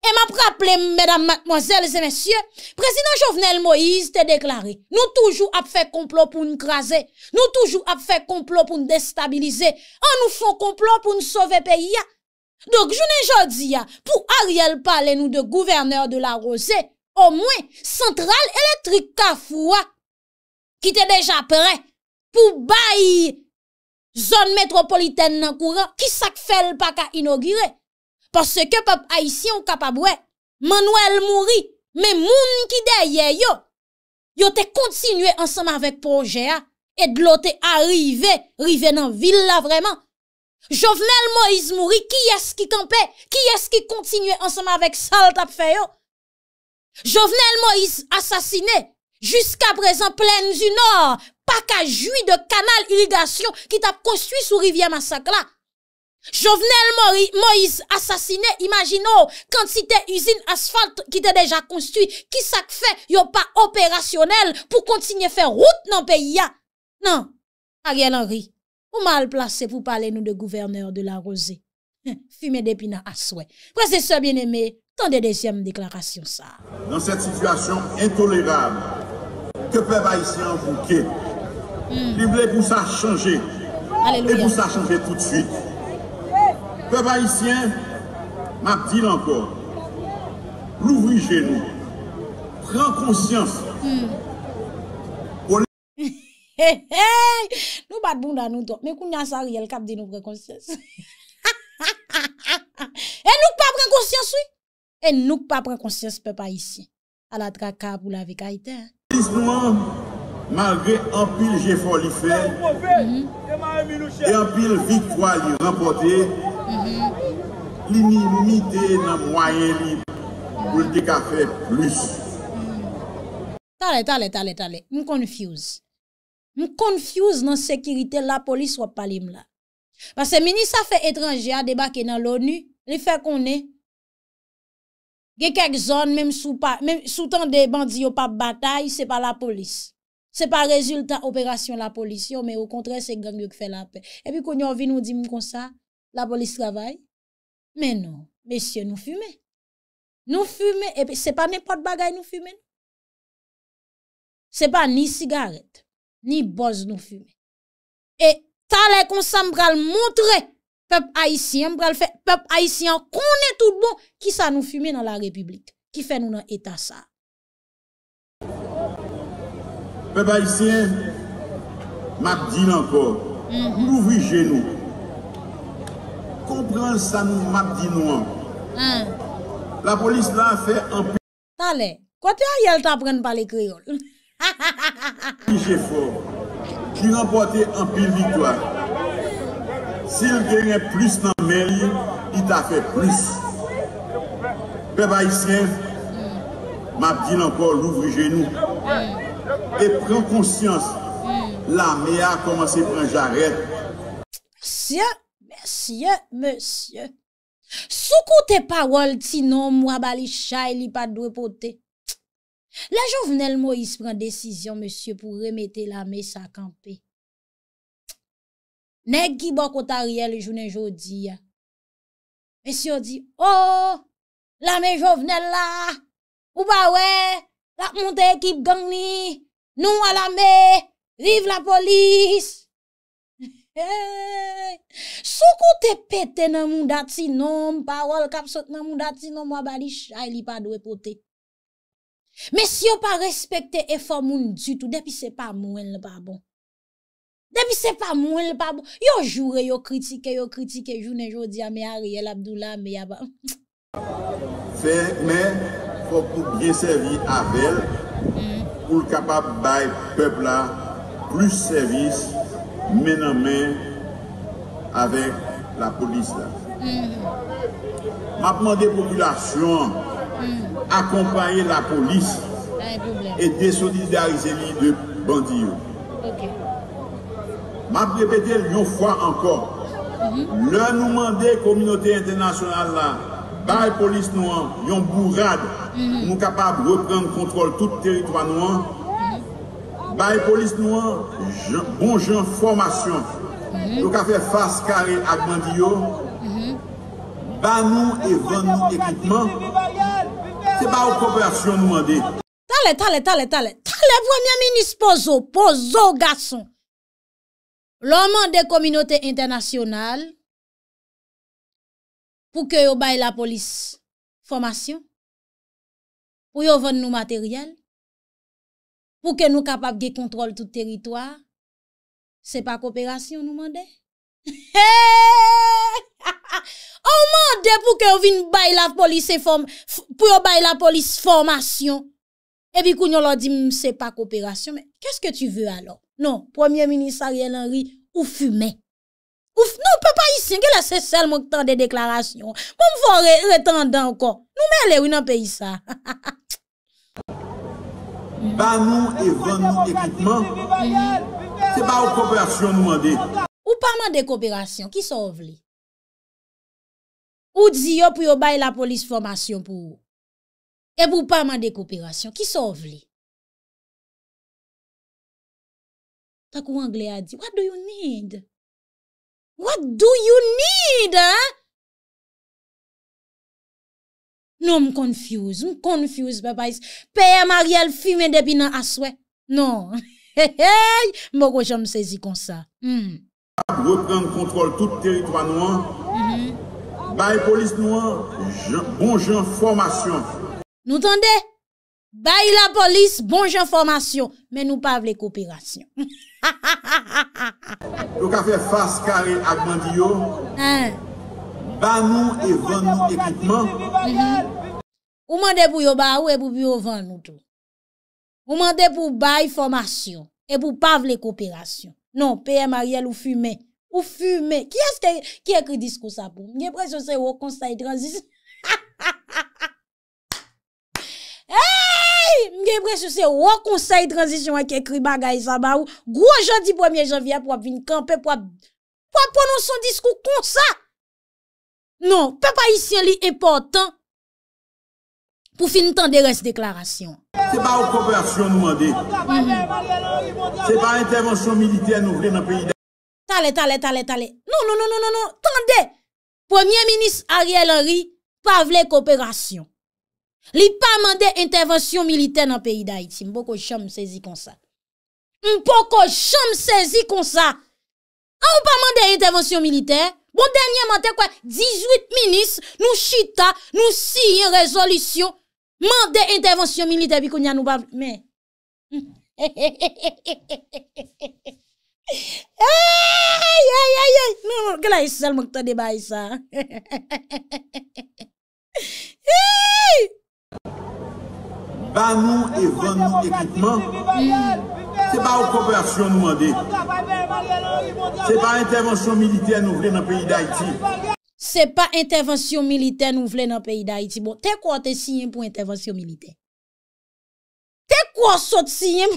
E m ap rappele, mèdam, mòzèl, zè mèsyè, prezident Jovenel Moïse te deklari, nou toujou ap fe komplon pou nou krasè, nou toujou ap fe komplon pou nou destabilize, an nou fon komplon pou nou sove peyi ya. Dok, jounen jò di ya, pou Ariel pale nou de gouverneur de la Rosè, ou mwen, Sentral Eletrika Foua, ki te deja pre, pou bayi, Zon metropoliten nan kouran, ki sak fel pa ka inogire. Pase ke pop aisyon kapabwe, Manuel mouri, me moun ki deye yo. Yo te kontinue ansama vek projea, et blote a rive, rive nan villa vreman. Jovenel Moïse mouri, ki eski kampe, ki eski kontinue ansama vek sal tap feyo. Jovenel Moïse asasine, jusqu'a prezan plen du nor. Pas qu'à jouer de Canal irrigation qui t'a construit sous Rivière massacre Jovenel Moïse assassiné, imaginons, quantité usine asphalte qui t'a déjà construit qui ça fait, a pas opérationnel pour continuer à faire route dans le pays. Non, Ariel Henry, vous mal placé pour parler nous de gouverneur de la rosée. Fumé pina à souhait. Présentez bien aimé tant de deuxième déclaration ça. Dans cette situation intolérable, que peuvent ici vous Li hmm. mle pou sa chanje Li mle pou sa chanje tout de suite Pe pa isyen Mabdi lankor Louvri genou Pren konsyans Oli He he hmm. Nou bat bunda nou to Mekou nyan sa riyel kap di nou pre konsyans Ha ha ha ha ha E nou pa pre konsyans wik E nou pa pre konsyans pe pa isyen Ala dra ka pou la vek a ite Disponman Magre an pil je foli fe, e an pil vitwa li rempote, li mi mide nan mwayen li, pou l deka fe plus. Mhm. Tale, tale, tale, tale, m konfuse. M konfuse nan sekirite la polis wap palim la. Basè meni sa fe etranje a debake nan l'ONU, li fe konen. Ge kek zon, m sou tan de bandi yo pa batay, se pa la polis. c'est pas résultat opération la police, mais au contraire, c'est gang qui fait la paix. Et puis, quand on vient nous dire comme ça, la police travaille. Mais non, messieurs, nous fumons. Nous fumons, et puis, c'est pas n'importe bagaille nous fumons. C'est pas ni cigarette, ni bosse nous fumons. Et, talè les sa pral haïtien, peuple pral faire peuple haïtien est tout bon qui ça nous fumer dans la République, qui fait nous dans état ça. Mabdi lankor Louvri mhm. genou Kompran sa nou Mabdi nou an La polis la an fe Kote a yel tabren Pali kriyol Jifo Ki nampote an pi vitwa Se genye plus Nan meri I ta fe plus mm. Mabdi lankor Louvri genou mm. E pren konsyans, la mè a komanse pren jaret. Sye, mè sye, mè sye, soukou te parol ti non mwa bali chay li padwe pote. La jovenel mo yis pren desisyon, mè sye, pou remete la mè sa kampe. Nèk ki bok o tarye le jounen jodi, mè sye o di, o, oh, la mè jovenel la, ou ba wey. La moun te ekip gang ni, nou wala me, viv la polis. Sou koute pete nan moun dati, nan moun parol kap sot nan moun dati, nan moun wabali, shay li pa dwe pote. Me si yo pa respekte efo moun djitou, depi se pa moun el pa bon. Depi se pa moun el pa bon. Yo jure, yo kritike, yo kritike, june jodi, ame ari, el abdoula, ame yaba. Fek men. pou biye servi avel pou l kapap bay pepla plus servis men an men avek la polis la. M mm-hmm. ap mande populasyon mm-hmm. akompaye la polis e desodidari zemi de bandiyon. M ap depete l yon fwa ankon. Mm-hmm. L anou mande kominote internasyonal la Ba e polis nou an yon bourade moun mhm. kapab reprenm kontrol tout teritwa nou an. Ba e polis nou an bon jen formasyon. Loka mhm. fe fase kare akman diyo. Mhm. Ba nou evan nou evitman. Se ba ou kopersyon nou mande. Tale tale tale tale tale vwenye menis pozo pozo gason. Loman de kominote internasyonal. pou ke yo bay la polis formasyon? Ou yo von nou materyel? Pou ke nou kapak ge kontrol tout teritoar? Se pa ko operasyon nou mande? Ou mande pou ke yo vin bay la polis pou yo bay la polis formasyon? E bi kou nou lor di, mse pa ko operasyon? Kè s ke tu ve alò? Non, Premier Ministre Ariel Henry ou fume? Nou pe pa yi singe la se sel moun tan de deklarasyon. Moun mwen retan dan kon. Nou mè lè wè nan peyi sa. Ba moun evan moun evitman, se ba ou kooperasyon nou mande. Ou pa moun de kooperasyon, ki so vle? Ou di yo pou yo baye la polis formasyon pou ou? E pou ou pa moun de kooperasyon, ki so vle? Ta kou angle a di, what do you need? What do you need? No, m konfuse, m konfuse, bebayis. Peye, mariel, fime, debina, aswe. No. M bo gojan m sezi kon sa. Hmm. Reprenm kontrol tout teritwa nouan. Hmm. Baye polis nouan. Bon gen, formation. Nou tande? Bayi la polis, bonjan formation, men nou pale le kooperasyon. Ha ha ha ha ha ha! Lo ka fe faskare akman diyo, ban nou e vande nou ekipman. Mm-hmm. Ou mende pou yo ba ou e pou biyo vande nou to? Ou mende pou bayi formation, e pou pale le kooperasyon? Non, PM Ariel ou fume, ou fume! Ki eske, ki ekri disko sa pou? Nye pre se se ou kon sa yi transis? Ha ha ha ha ha! Mwen se re konseye transisyon anke kri Ba Gayza Ga ou ajen di premier janviyan Pwa vin kanpe Pwa ponon son disko kon sa Non, pe pa yisye li Epotan Pou finitande res deklarasyon Se ba ou koperasyon nou mwande Se ba intervention milite Nou vle nan pelide Talè, talè, talè, talè Non, non, non, non, tande Premier minis Ariel Henry Pa vle koperasyon Li pa mande intervensyon militer nan peyi da iti. Mpo ko chom sezi kon sa. Mpo ko chom sezi kon sa. An ou pa mande intervensyon militer? Bon denye mande kwa? 18 minis nou chita, nou siye rezolisyon. Mande intervensyon militer pi kon yan nou pa. Men. He he he he he he he he he. He he he he he he he he he. Non, glay sel mwok ta debay sa. He he he he he he he he. He he he he he he he. Ban nou evan nou ekipman, se pa ou kopersyon nou mande, se pa intervensyon militen nou vle nan peyi d'Aiti. Se pa intervensyon militen nou vle nan peyi d'Aiti, bon, te kwa te sinyen pou intervensyon militen? Te kwa sot sinyen?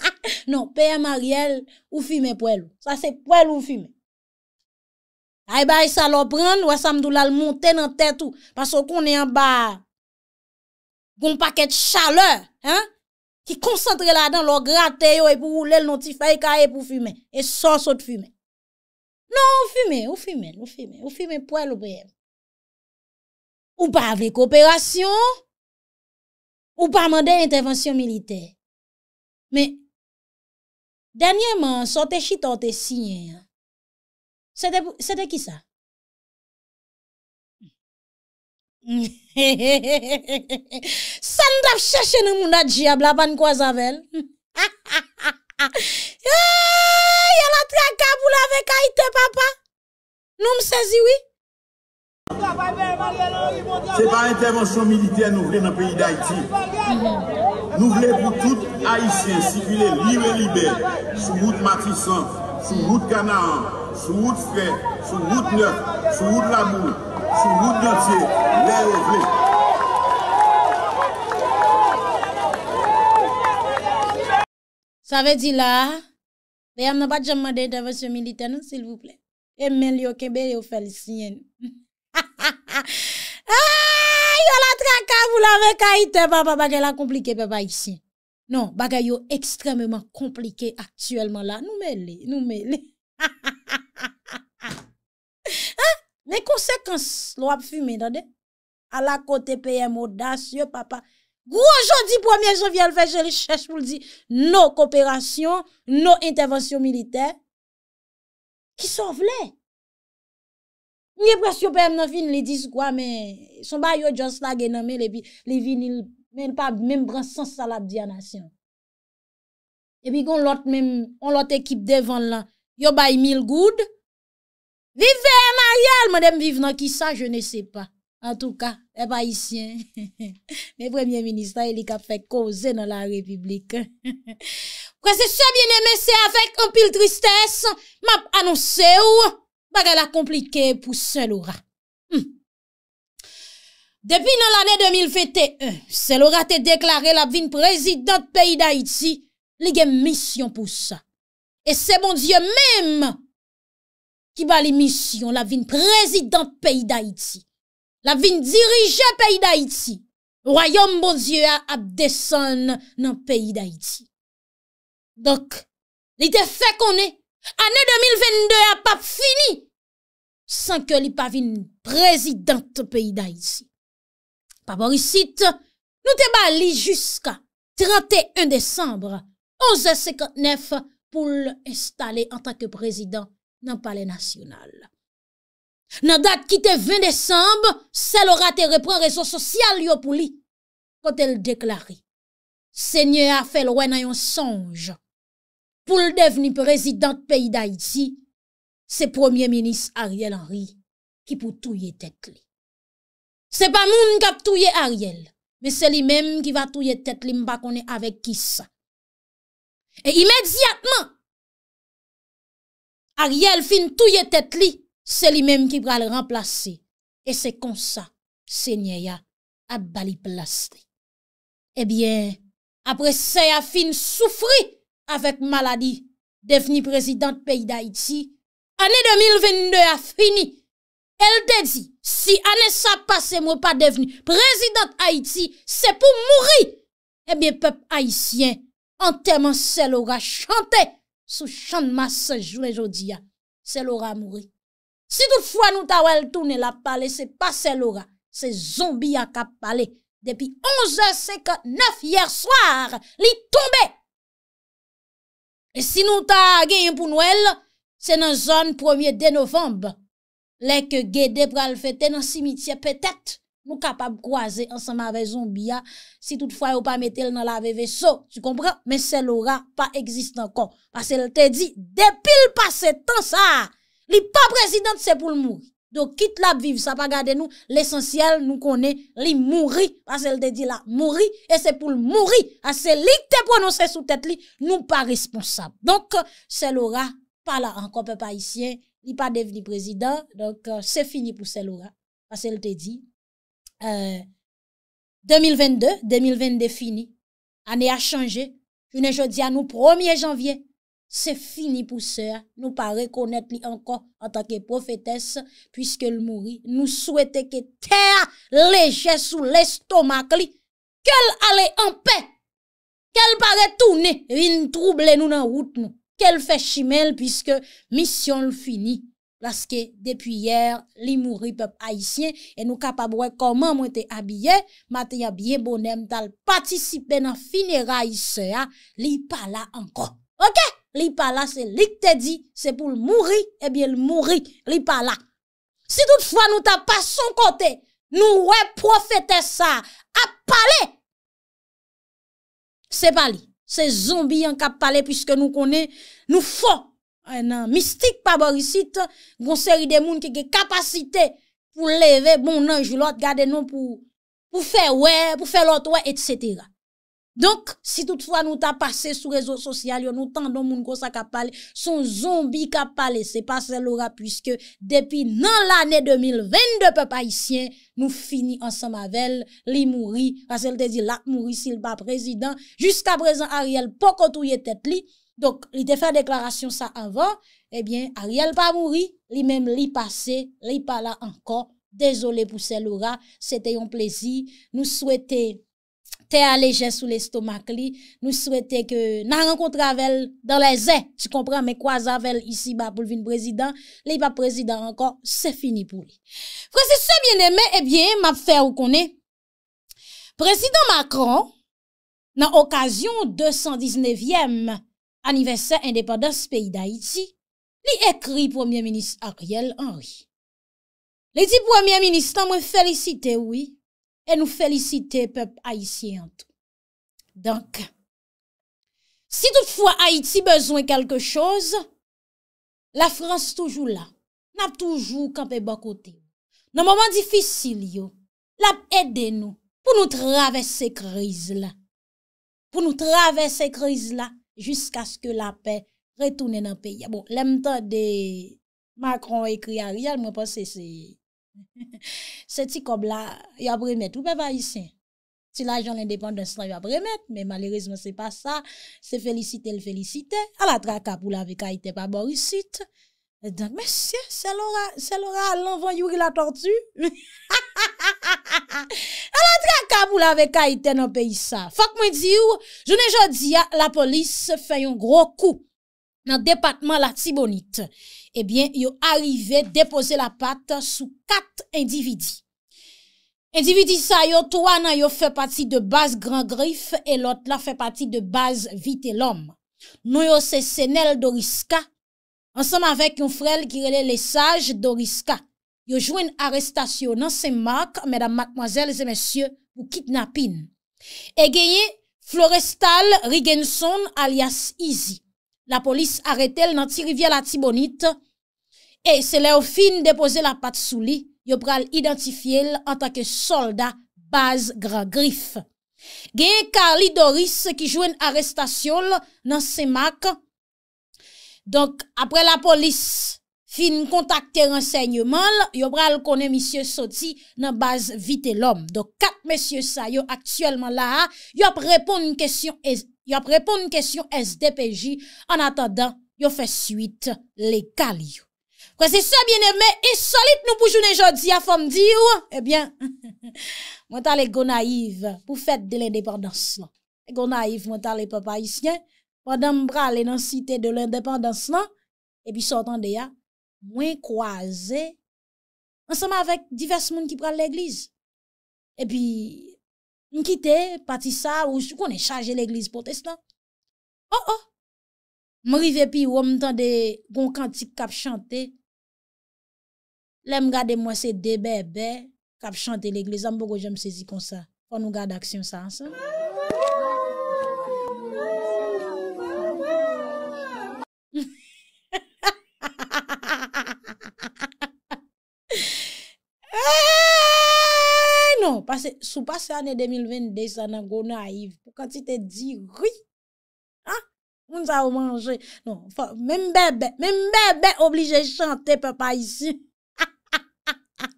Non, peye Marielle ou fime pou elou, sa se pou elou ou fime. bon paquet de chaleur, hein, qui concentre là-dedans, leur gratte et pour rouler le notifier pour fumer, et sans de fumer. Non, on fume, ou fume, on fume, ou fume pour coopérations ou pas Ou pas avec mais ou pas mande intervention militaire. Mais, dernièrement, sote San dap chèche nou moun adji A blaban kwa zavell Ha ha ha ha Heeey alatre akabou la vek Haiti papa Nou msèzi wè Se pa l'intervensyon milite Nou vle nan peyi d'Haiti Nou vle pou tout Haitien sikile libe libe Sou gout matisant Sou gout ganaan Sou gout fè Sou gout nèf Sou gout l'amou Si wout yo se, lè vè flè. Sa vè di la, lè yam nan pa djemman dey devè se milite nan, sil voup lè. E mè lè yo ke bè yo fè lè sin. Yo la traka, vou la vè kaitè, baba, bagè la komplike, beba, yi sin. Non, bagè yo ekstremèman komplike, aktuelman la, nou mè lè, nou mè lè. Ah, men konsekans lo ap fume dade, ala kote peye modas yo papa, gou anjodi pwamiye jen vye l fej jen l chesh pou l di, nou kooperasyon, nou intervensyon militer, ki sor vle. Nye pres yo peye mnen fin li dis kwa, mwen son bay yo jons la genanme, le vinil men pa mwen bransan salap di anasyon. Epi kon lot ekip devan lan, yo bay mil goud, Vive Maryal, madem vive nan ki sa, je ne se pa. En tou ka, e bayisyen. Me premye ministra, e li ka fek koze nan la republik. Prese se biene messe avèk, anpil tristès, map anonsè ou, bagè hmm. la komplike pou seloura. Depi nan l'anè 2021, seloura te deklare la vin prezident peyi da Iti, li gen misyon pou sa. E se bon diyo mèm, ki ba li misyon la vin prezident peyi d'Haïti, la vin dirije peyi d'Haïti, royom bodye a ap deson nan peyi d'Haïti. Dok, li te fe konen, ane 2022 a pa fini, san ke li pa vin prezident peyi d'Haïti. Pa borisit, nou te ba li jiska 31 desambre 1159 pou l'instale an tak prezident nan pale nasyonal. Nan dat kite 20 Desembe, sel orate repren reso sosyal yo pou li kote l deklari. Se nye a fel wè nan yon sonj pou l deveni prezident peyi da iti, se premier minis Ariel Henry ki pou touye tet li. Se pa moun kap touye Ariel, me se li mem ki va touye tet li mba konen avek ki sa. E imedziatman, a riel fin touye tet li, se li menm ki pral remplase, e se konsa, se nyeya, a bali plaste. Ebyen, eh apre se a fin soufri, avek maladi, defni prezidant peyi da Iti, ane 2022 a fini, el dedi, si ane sa pase mou pa defni, prezidant Aiti, se pou mouri, ebyen eh pep Aitien, an teman sel ora chante, Sou chan mas se joun e jodi ya, se lora mouri. Si tout fwa nou ta wèl toune la pale, se pa se lora, se zombi ya ka pale. Depi 11 se ka 9 yèr swar, li tombe. E si nou ta gè yon pou nou el, se nan zon 1è de novemb, lè ke gè de pral fète nan simitye petèt. Nou kapab kwaze ansan ma vezon biya Si tout fwa yo pa metel nan la veve so Tu kompre, men Selora pa eksiste ankon Asel te di, depil pa se tan sa Li pa prezident se pou l mou Do kit lab viv sa pa gade nou L esensyal nou kone li mouri Asel te di la, mouri E se pou l mouri Asel te pronose sou tete li Nou pa responsable Donk, Selora pa la ankon pe pa isyen Li pa devini prezident Donk, se fini pou Selora Asel te di 2022, euh, 2022 fini. Année a changé. Je ne dis à nous 1er janvier. C'est fini pour ça. Nous pas reconnaître lui encore en tant que prophétesse, puisque le mourit. Nous souhaitons que terre légère sous l'estomac qu'elle allait en paix. Qu'elle paraît tourner, une trouble nous dans route nous. Qu'elle fait chimel puisque mission le fini. Laske, depi yer, li mouri pep Aisyen, e nou kapabwe koman mwen te abye, matenya bien bonem tal patisipe nan finera Aisyen, li pala ankon. Ok? Li pala se li kte di, se pou l mouri, ebyen l mouri, li pala. Si toutfwa nou ta pas son kote, nou we profete sa, ap pale! Se pali, se zombi an kap pale, puisque nou kone, nou fok, Un mystique pas Borisite, gon série de moun qui ont capacité pour lever bon ange l'autre, garder nous pour pour faire ouais, pour faire l'autre ouais, etc. Donc, si toutefois nous t'a passé sur réseaux sociaux, nous tendons moun ko ça ka son zombie ka parler c'est pas celle-là puisque depuis non l'année 2022 peuple haïtien, nous fini ensemble avec li mouri, parce qu'elle te dit la mouri s'il pas président, jusqu'à présent Ariel poko touye tête li, Donk, li te fè deklarasyon sa anvan, ebyen, Ariel pa mouri, li mèm li pase, li pa la ankon, dezolé pou seloura, se te yon plezi, nou souwete te aleje sou l'estomak li, nou souwete ke nan renkontre avel dan le zè, tu kompran, me kwa avel isi ba pou lvin prezident, li pa prezident ankon, se fini pou li. Prezident se mwen eme, ebyen, map fè ou konè, prezident Macron, nan okasyon 219èm, Anniversè indépendance peyi d'Haïti, li ekri Premier Ministre Ariel Henry. Li di Premier Ministre, tan mwen felisite wè, e nou felisite pepe Haïti entou. Donk, si toutfwa Haïti bezwen kelke chose, la Frans toujou bon la, nap toujou kapè bakote. Nan mwaman difisil yo, lap edè nou, pou nou travè se kriz la. Pou nou travè se kriz la, Jusk aske la pe retounen nan pe. Bon, lemta de Macron ekri bon, a riyal, mwen pan se seyi. Se ti kob la, yabre met, oube va yi se? Ti la joun lindepan den san yabre met, men malerizman se pa sa, se felicite l felicite. A la tra kap ou la veka ite pa bor yi sit. E dan, mesye, se lora, se lora, lan van yuri la tortu. Ha! Ha ha ha ha ha ha ha. A la tra kab ou la ve ka iten nan peyi sa. Fak mwen di ou, jounen jodya, la polis fe yon gro kou nan depatman la tibonit. Ebyen, yon arrive depose la pat sou kat individi. Individi sa yon, to anan yon fe pati de baz gran grif, e lot la fe pati de baz vite l om. Nou yon se senel doriska. Ansanman vek yon frel girele lesaj doriska. yo jwen arrestasyon nan sen mak, medan makmwazel e zemensye ou kitnapin. E geye Florestal Riggenson alias Izzy, la polis aretel nan ti rivyala ti bonit, e se le ou fin depoze la pat sou li, yo pral identifye l an takye solda baz gra grif. Geye Karli Doris ki jwen arrestasyon nan sen mak, donk apre la polis, Fin kontakte rensegn yo manl, yo pral konen misye soti nan baz vite lom. Don kat misye sa yo aktuelman la ha, yo ap repon n kesyon SDPJ. An atadan, yo fe suite le kal yo. Kwa se se biene me, e solit nou pou jounen jodi a fom di yo. Ebyen, mwen tal e go naiv pou fet de l'independansman. E go naiv mwen tal e papayisyen, mwen dam pral enansite de l'independansman. E pi sotan de ya. Mwen kwaze Anseman avèk diverse moun ki pral l'eglize E pi Nkite patisa Ou sou konen chaje l'eglize potestan Oh oh Mwen rive pi wèm tan de Gon kantik kap chante Lèm gade mwen se debè bè Kap chante l'eglize Ambo go jèm sezi kon sa Kon nou gade aksyon san sa soupase ane 2022 sa nan gona aiv kan ti te di mwen sa ou manje mwen non, mbe mbe oblije chante pepa isi ha ha ha ha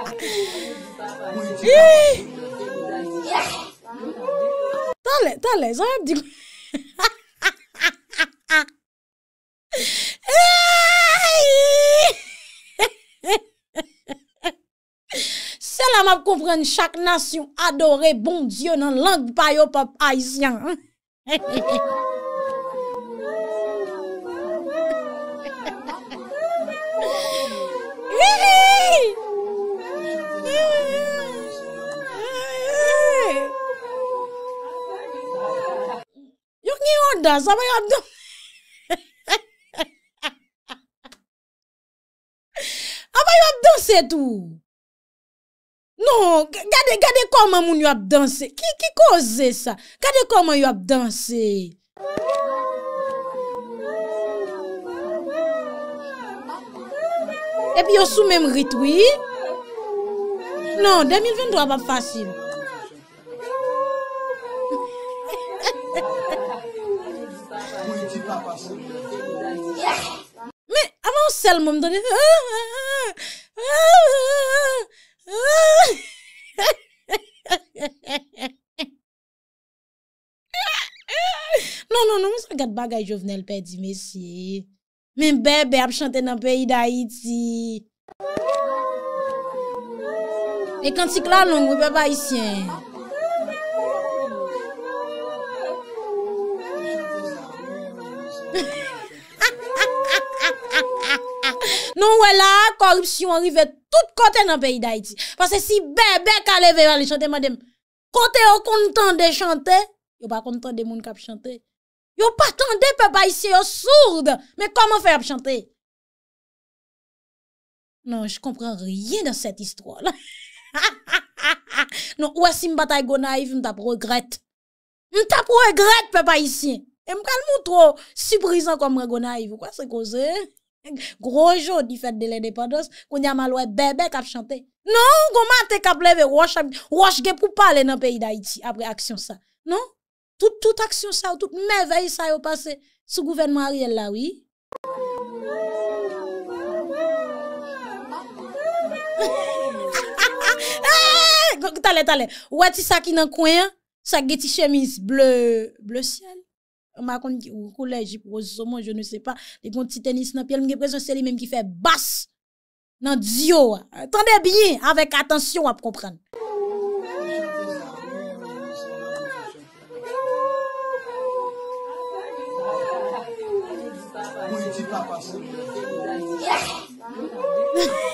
ha ha ha Tale, tale, zan m ap di kou. Se la m ap koufren chak nas yon adore bon diyo nan lang bayo pap aisyan. A va yo ap danse A va yo ap danse tou Non Gade koman moun yo ap danse Ki kose sa Gade koman yo ap danse E bi yo sou mem ritwi Non 2020 do ap ap fasil Sel moun do ne... Ha ha ha ha... Ha ha ha ha... Ha ha ha ha... Ha ha ha ha... Non, non, non, moun sa gade bagay jovnel pedi mesye. Men bebe ap chante nan peyi da iti. E kantik la long ou peba ityen. Ha ha ha ha... Non wè la korupsyon arrive tout kote nan peyi da iti. Pase si bebek aleve yon chante madem. Kote yon kontende chante. Yon pa kontende moun kap chante. Yon pa kontende pepa isye yon sourde. Men koman fè ap chante. Non j kompre riyen dan set istro la. Non wè si mbata yon gona ife mta progret. Mta progret pepa isye. E mkal mou tro. Suprizan kwa mre gona ife. Kwa se kose? Grojot ni fèd de lè depandos Koun ya mal wè bebek ap chante Non, goman te kap leve Wajge pou pale nan peyi da iti Apre aksyon sa Non, tout aksyon sa ou tout mè vey sa yo pase Sou gouvenman arièl la wè Wè ti sak y nan kwen Sak geti chemise ble Ble sien Mwa akon kou lej, jipou rozou somon, je nou se pa. Lè kon ti tenis nan pèl, mwen geprezen se li menm ki fè bas nan diyo. Tande bini, avèk atensyon wap kompran.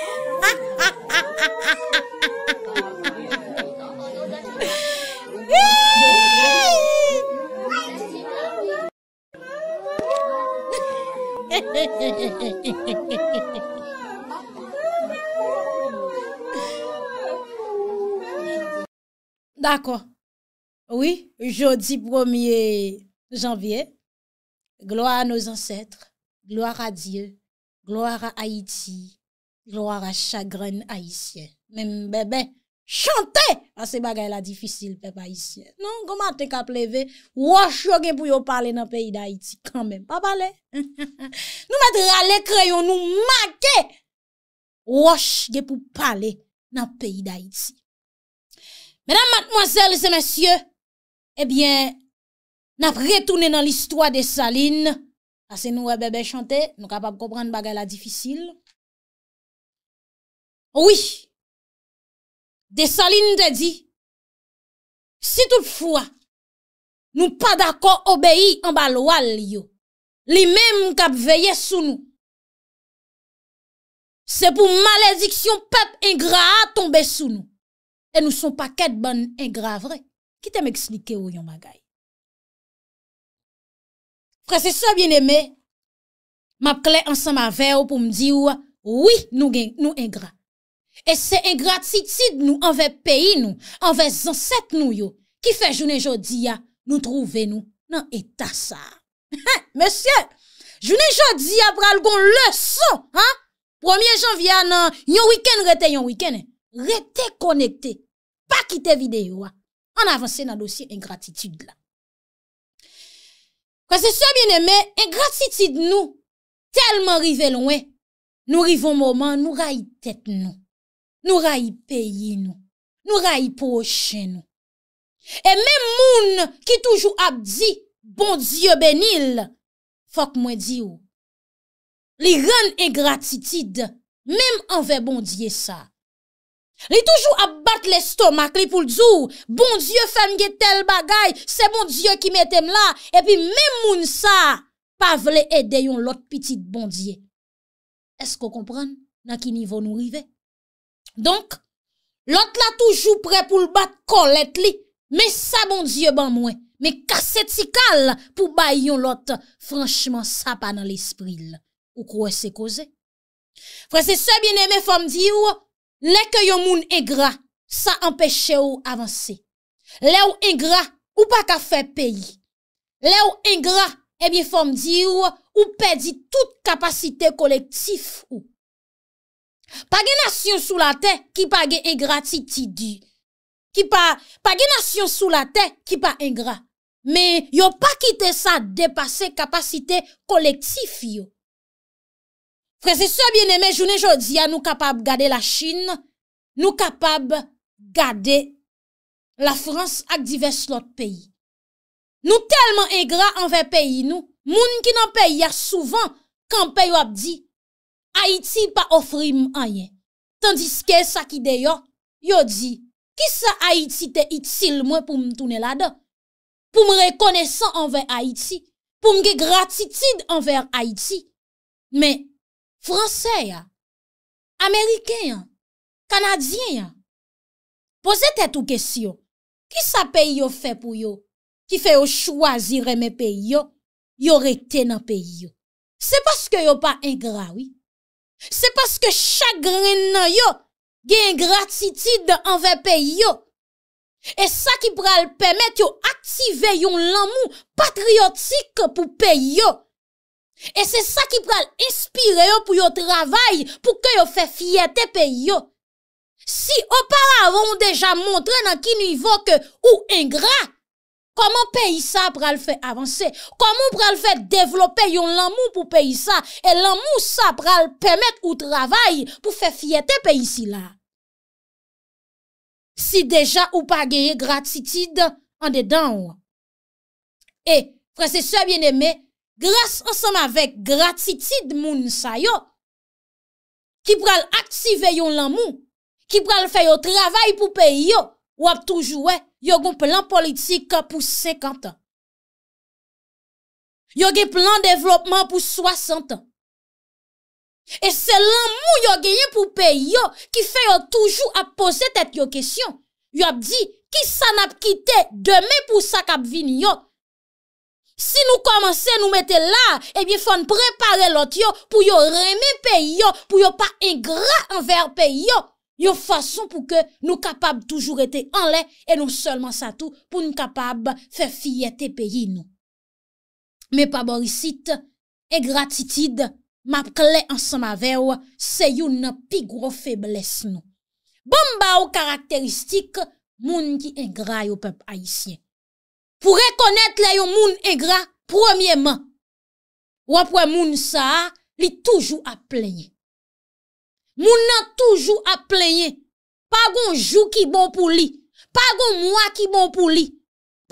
D'accord. Oui, jeudi 1er janvier, gloire à nos ancêtres, gloire à Dieu, gloire à Haïti, gloire à chagrin haïtien. Même bébé, ben, ben, chante, ase ah, bagay la difisil pepa isye. Non, goma te ka pleve, wosh yo gen pou yo pale nan peyi da iti, kanmen, pa pale. Nou met rale kreyon nou make, wosh gen pou pale nan peyi da iti. Menam matmozelle se monsye, ebyen, eh naf retoune nan listwa de saline, ase ah, nou e bebe chante, nou kapap kompran bagay la difisil. Ouwi, Desaline te di, si toutfwa, nou pa d'akor obeyi an balwal yo, li men mkab veye sou nou, se pou malediksyon pep ingra a tombe sou nou, e nou son paket ban ingra vre, kitem ekslike ou yon magay. Prese so bien eme, mapkle ansan ma veyo pou mdi ou, oui nou ingra. E se ingratitid nou anve peyi nou, anve zanset nou yo, ki fe jounen jodi ya nou trove nou nan etasa. Monsye, jounen jodi ya pral gon lese, premier janvya nan yon wikend rete yon wikend, rete konekte, pa kite videyo wa, an avanse nan dosye ingratitid la. Kwa se so bieneme, ingratitid nou, telman rive lwen, nou rivon moman, nou ray tet nou. Nou ra yi peyi nou, nou ra yi poche nou. E men moun ki toujou ap di, bon Diyo benil, fok mwen di ou. Li ren e gratitid, men anve bon Diyo sa. Li toujou ap bat le stomak li pou l'dzou, bon Diyo femge tel bagay, se bon Diyo ki metem la. E pi men moun sa, pa vle ede yon lot pitit bon Diyo. Esko kompran nan ki nivou nou rive? Donk, lot la toujou pre pou l bat kolet li, men sa bon die ban mwen, men kase tikal pou bay yon lot, franchman sa pa nan l espril, ou kowe se koze. Frense se bin eme fom di ou, le ke yon moun e gra, sa empeshe ou avanse. Le ou e gra, ou pa ka fe peyi. Le ou e gra, e eh bin fom di ou, ou pedi tout kapasite kolektif ou. Page nasyon sou la te, ki page ingra ti ti di. Ki pa, page nasyon sou la te, ki pa ingra. Me yo pa kite sa depase kapasite kolektif yo. Frese se bieneme, jounen jodia nou kapab gade la Chin, nou kapab gade la Frans ak divers lot peyi. Nou telman ingra anve peyi nou, moun ki nan peyi ya souvan, kan peyo ap di, Haiti pa ofri m anyen. Tandiske sa ki deyo, yo di, ki sa Haiti te itil mwen pou m toune la do? Pou m rekonesan anwen Haiti, pou m ge gratitid anwen Haiti. Men, Fransè ya, Ameriken ya, Kanadyen ya, pose te tou kesyon, ki sa peyo fe pou yo, ki fe yo chwazire me peyo, yo retenan peyo. Se paske yo pa ingrawi, Se paske chagrin nan yo gen gratitid anve pe yo. E sa ki pral pemet yo aktive yon lamou patriotik pou pe yo. E se sa ki pral inspire yo pou yo travay pou ke yo fe fiyete pe yo. Si opara avon deja montre nan ki nivoke ou ingrat. Koman peyi sa pral fè avansè? Koman pral fè devlopè yon lanmou pou peyi sa? E lanmou sa pral pèmet ou travay pou fè fietè peyi si la? Si deja ou pa geye gratitid an dedan ou? E, fransè soye bien eme, grase ansan avèk gratitid moun sa yo, ki pral aktive yon lanmou, ki pral fè yo travay pou peyi yo, Ou ap toujouè, yo gen plan politik pou 50 an. Yo gen plan devlopman pou 60 an. E se lan mou yo genyen pou pe yo, ki fè yo toujou ap pose tèt yo kesyon. Yo ap di, ki san ap kite deme pou sak ap vin yo. Si nou komanse nou mette la, ebyen eh fòn prepare lot yo pou yo reme pe yo, pou yo pa ingra an ver pe yo. Yo fason pou ke nou kapab toujou rete anle E nou solman sa tou pou nou kapab fe fiyete peyi nou Me paborisit e gratitid map kle ansama vew Se yon pi gro febles nou Bamba ou karakteristik moun ki e gra yo pep aisyen Pou rekonet le yo moun e gra premiyeman Wapwe moun sa li toujou ap plenye Moun nan toujou ap plenye, pa goun jou ki bon pou li, pa goun moua ki bon pou li,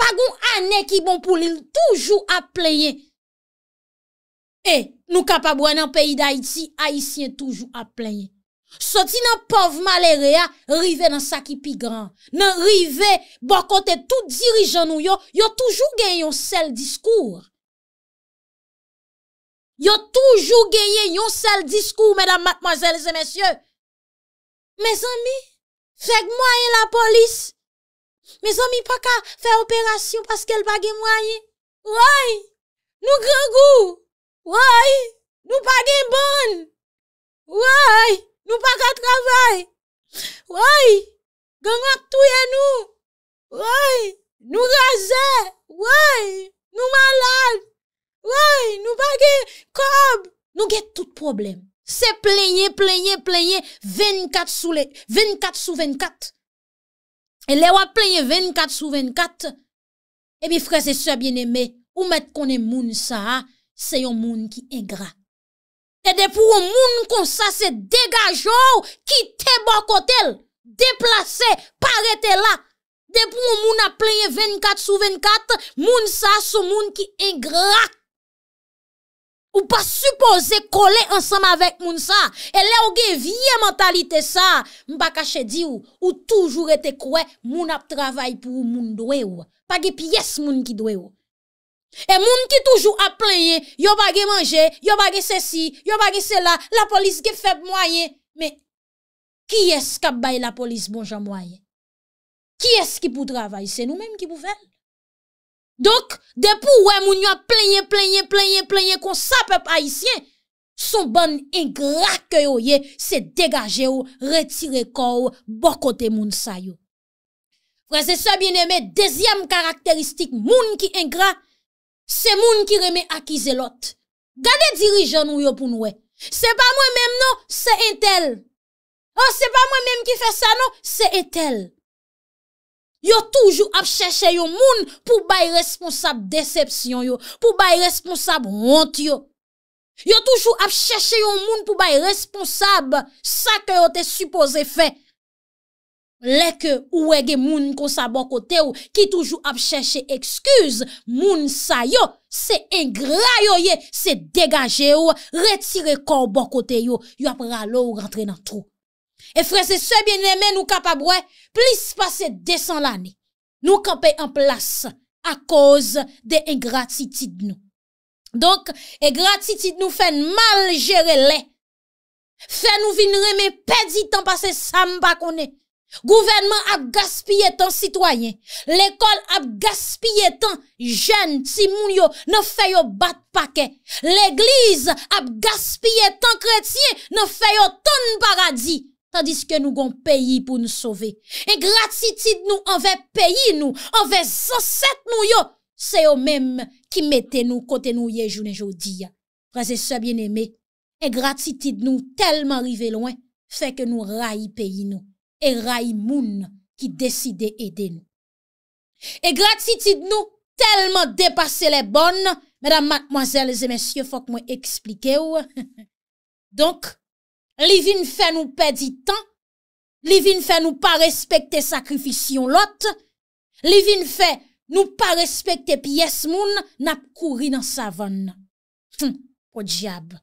pa goun ane ki bon pou li, toujou ap plenye. E, nou kapabwen nan peyi da iti, Haitien toujou ap plenye. Soti nan pov malereya, rive nan sakipi gran. Nan rive, bokote tout dirijan nou yo, yo toujou gen yon sel diskour. yo toujou geye yon sel diskou, mèdam matmazèl zè mèsyè. Mè zèmi, fèk mwayen la polis. Mè zèmi pa ka fè operasyon paske l bagè mwayen. Ouay, nou grangou. Ouay, nou bagè bon. Ouay, nou pa ka travay. Ouay, genwak touye nou. Ouay, nou razè. Ouay, nou malade. Ouay, nou bagè, kob. Nou gè tout problem. Se pleye, pleye, pleye, 24 sou 24. E le wap pleye 24 sou 24. E bi fre se sè bien emè, ou mèt konè moun sa, se yon moun ki e gra. E depou yon moun kon sa se degajou, ki te bokotel, deplase, parete la. Depou yon moun a pleye 24 sou 24, moun sa sou moun ki e gra. Ou pa suppose kole ansam avek moun sa. E le ou ge vie mentalite sa, mba kache di ou, ou toujou rete kwe moun ap travay pou moun doye ou. Pa ge piyes moun ki doye ou. E moun ki toujou ap plenye, yo bagi manje, yo bagi sesi, yo bagi sela, la polis ge feb mwaye. Me, ki es kabay la polis mwen bon jan mwaye? Ki es ki pou travay? Se nou menm ki pou ven? Donk, depou wè moun yo a plenye, plenye, plenye, plenye kon sa pep haisyen, son ban ingra kè yo ye se degaje yo, retire kò yo, bokote moun sa yo. Prese se bienemè, dezyam karakteristik, moun ki ingra, se moun ki remè akize lot. Gade dirijan nou yo pou nou wè? Se pa mwen mèm nou, se entel. Oh, se pa mwen mèm ki fè sa nou, se entel. Yo toujou ap chèche yon moun pou bay responsab decepsyon yo. Pou bay responsab hont yo. Yo toujou ap chèche yon moun pou bay responsab sa kè yo te suppose fè. Lèk ou wège moun konsa bon kote yo ki toujou ap chèche eksküz. Moun sa yo se engra yo ye. Se degaje yo. Retire kon bon kote yo. Yo ap ralò ou rentre nan trou. E frese sebyen eme nou kapabwe, plis pase desan lani, nou kapay an plas a koz de ingratiti d'nou. Donk, ingratiti d'nou fen mal jere le, fen nou vin reme pedi tan pase samba konen. Gouvernman ap gaspye tan sitwayen, lekol ap gaspye tan jen ti moun yo, nan feyo bat pake. L'eglize ap gaspye tan kretye, nan feyo ton paradis. tandis ke nou gon peyi pou nou sove. E gratiti nou anve peyi nou, anve zanset nou yo, se yo mem ki mette nou kote nou yejounen jodi ya. Razese bien eme, e gratiti nou telman rive loin, feke nou rayi peyi nou, e rayi moun ki deside ede nou. E gratiti nou telman depase le bon, madame, madmoazel, zemensye, fok mwen eksplike ou. Donk, Li vin fè nou pè di tan, li vin fè nou pa respekte sakrifisyon lot, li vin fè nou pa respekte piyes moun, nap kouri nan savon. Fou, o diab.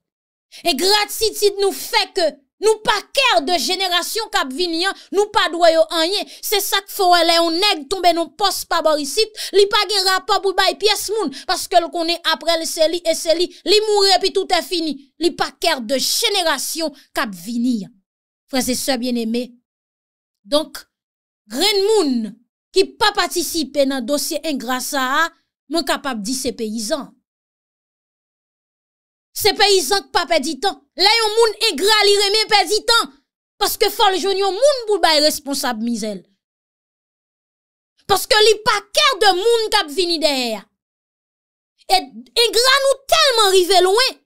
E gratis ti nou fè ke Nou pa ker de jeneration kapvinian, nou pa doyo anye. Se sak fwo le yon neg tombe non pos pa borisit, li pa gen rapa pou bay pi es moun. Paske l konen aprel se li, se li, li moure pi tout e fini. Li pa ker de jeneration kapvinian. Frase se bien eme. Donk, ren moun ki pa patisipe nan dosye ingrasa a, moun kapap di se peyizan. Se pe yizan k pa pe di tan, la yon moun ingra li reme pe di tan. Paske fol joun yon moun bou bay responsab mizel. Paske li pa kèr de moun kap vini dehè ya. Et ingra nou telman rive louen.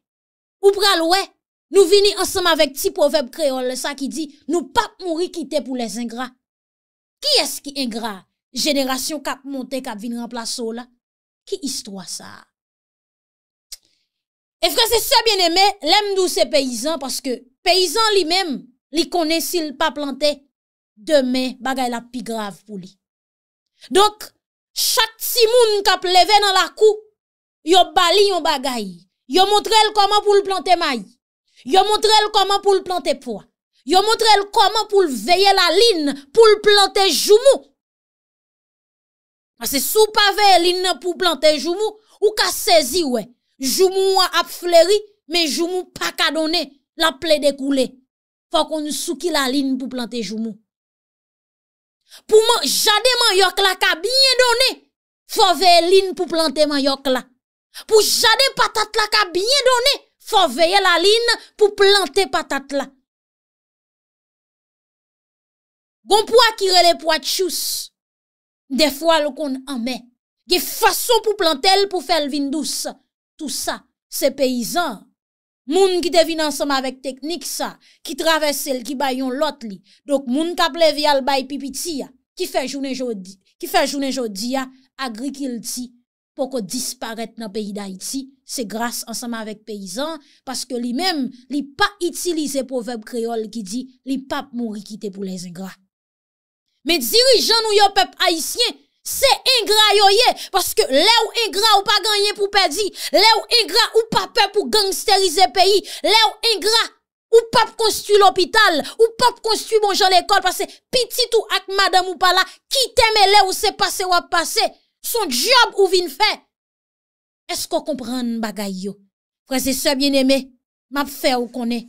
Ou pral louen, nou vini ansam avèk ti proverb kreol le sa ki di, nou pap mouri kite pou les ingra. Ki eski ingra? Generasyon kap monte kap vin rempla so la. Ki istwa sa? E fre se se bieneme, lèm dou se peyizan, paske peyizan li mèm li kone sil pa plantè, deme bagay la pi grav pou li. Donk, chak si moun kap leve nan la kou, yo bali yon bagay. Yo montre el koman pou l'plantè may. Yo montre el koman pou l'plantè po. Yo montre el koman pou l'veye la lin pou l'plantè joumou. Ase sou pa veye lin pou l'plantè joumou, ou ka sezi wey. Joumou a ap fleri, men joumou pa ka done, la ple de koule. Fa kon sou ki la lin pou plante joumou. Po jade man yok la ka binye done, fa veye lin pou plante man yok la. Po jade patat la ka binye done, fa veye la lin pou plante patat la. Gon pou akire le pou atchous, defwa lo kon ame. Ge fason pou plantel pou fel vin dou sa. Tout sa, se peyizan, moun ki devine ansama vek teknik sa, ki travesel, ki bayon lot li, dok moun ka plevyal bay pipiti ya, ki fe jounen jodi, ki fe jounen jodi ya, agri kil ti, pou ko disparet nan peyi da iti, se gras ansama vek peyizan, paske li mem, li pa itilize proverb kreol ki di, li pap moun rikite pou le zingra. Me dirijan nou yo pep haisyen, Se ingra yo ye, paske le ou ingra ou pa ganyen pou pedi, le ou ingra ou pa pe pou gangsterize peyi, le ou ingra ou pa pou konstiw l'opital, ou pa pou konstiw bonjan l'ekol, paske pitit ou ak madam ou pala, ki teme le ou se pase wap pase, son job ou vin fè. Esko kompran bagay yo? Prese se bien eme, map fè ou konè.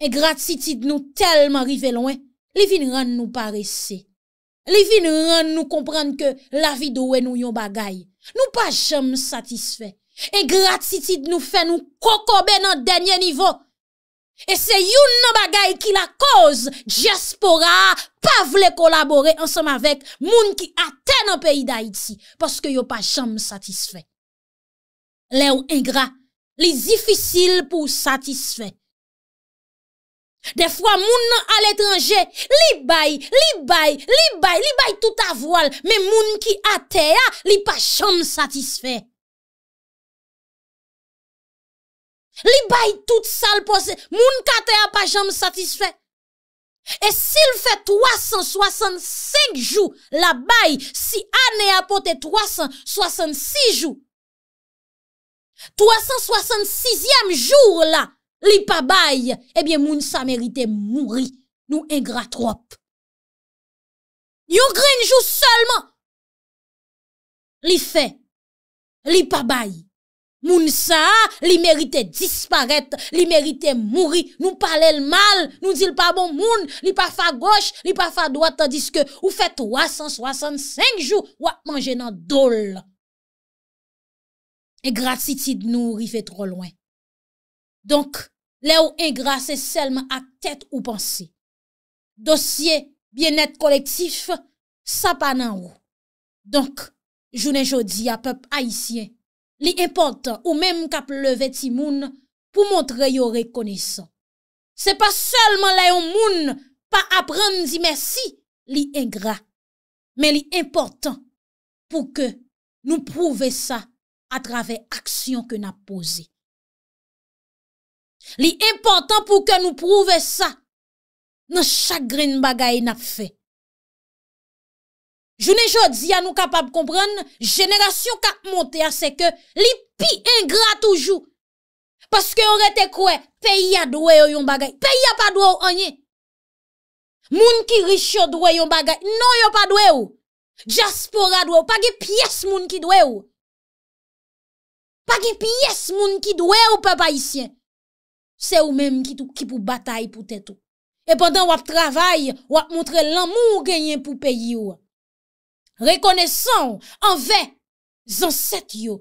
E gratis ti nou telman rive lonè, li vin ran nou parese. Li vin rande nou komprende ke la vi do we nou yon bagay. Nou pa jom satisfe. E gratisite nou fe nou kokobe nan denye nivou. E se yon nan bagay ki la koz, diaspora pa vle kolabore ansam avek moun ki ate nan peyi da iti. Paske yo pa jom satisfe. Le ou e gra, li zifisil pou satisfe. Defwa moun nan al etranje li bayi, li bayi, li bayi, li bayi tout avwal Me moun ki atea li pa jom satisfe Li bayi tout sal pose, moun ki atea pa jom satisfe E sil fe 365 jou la bayi, si ane apote 366 jou 366 yem jou la li pa bay, ebyen moun sa merite mouri, nou ingra trop. Yo grenjou selman, li fe, li pa bay, moun sa, li merite disparet, li merite mouri, nou pale l mal, nou dil pa bon moun, li pa fa goch, li pa fa dwat, tandis ke ou fet 365 jou, wap manje nan dol. Egratiti d'nou, ri fe tro loin. Lè ou ingra se selman ak tèt ou pansè. Dosye, bienèt kolektif, sa pa nan ou. Donk, jounen jodi a pep aisyen, li importan ou menm kap leve ti moun pou montre yo rekonesan. Se pa selman lè ou moun pa apren di mersi, li ingra, men li importan pou ke nou prouve sa a travè aksyon ke na pose. li important pour que nous prouvions ça dans chaque grain bagaille n'a fait Je journée dit à nous capable comprendre génération qui a monté à c'est que li pi ingrat toujours parce que aurait été quoi pays a doué yon bagaille pays a pas droit anyen. moun ki riche yo doué yon bagaille non yo pas doué ou Jaspora doué pas gè pièce moun ki doué ou pas gè pièce moun ki doué ou peuple haïtien Se ou menm ki pou batay pou tetou. E pandan wap travay, wap montre lan moun genyen pou peyi ou. Rekonesan, anve, zanset yo.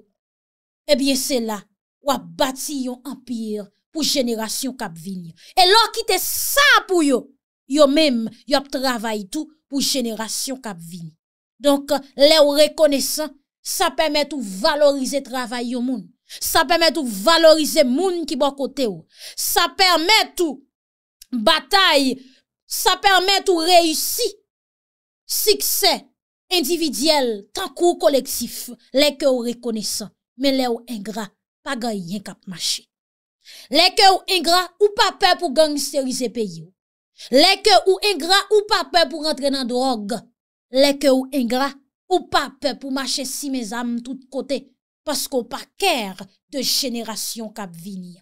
Ebyen se la, wap bati yon empire pou jenerasyon kapvin. E lor ki te sa pou yo, yo menm yon travay tou pou jenerasyon kapvin. Donk le ou rekonesan, sa pemet ou valorize travay yo moun. Sa permèt ou valorize moun ki bo kote ou. Sa permèt ou bataille. Sa permèt ou reyisi. Siksè, individyèl, tankou koleksif. Lèkè ou rekonesan. Men lè ou engra. Pa ganyen kap mache. Lèkè ou engra ou pa pe pou gangsterize pe yo. Lèkè ou engra ou pa pe pou rentre nan drog. Lèkè ou engra ou pa pe pou mache si me zanm tout kote. paskou pa kèr de jenèrasyon kapvini.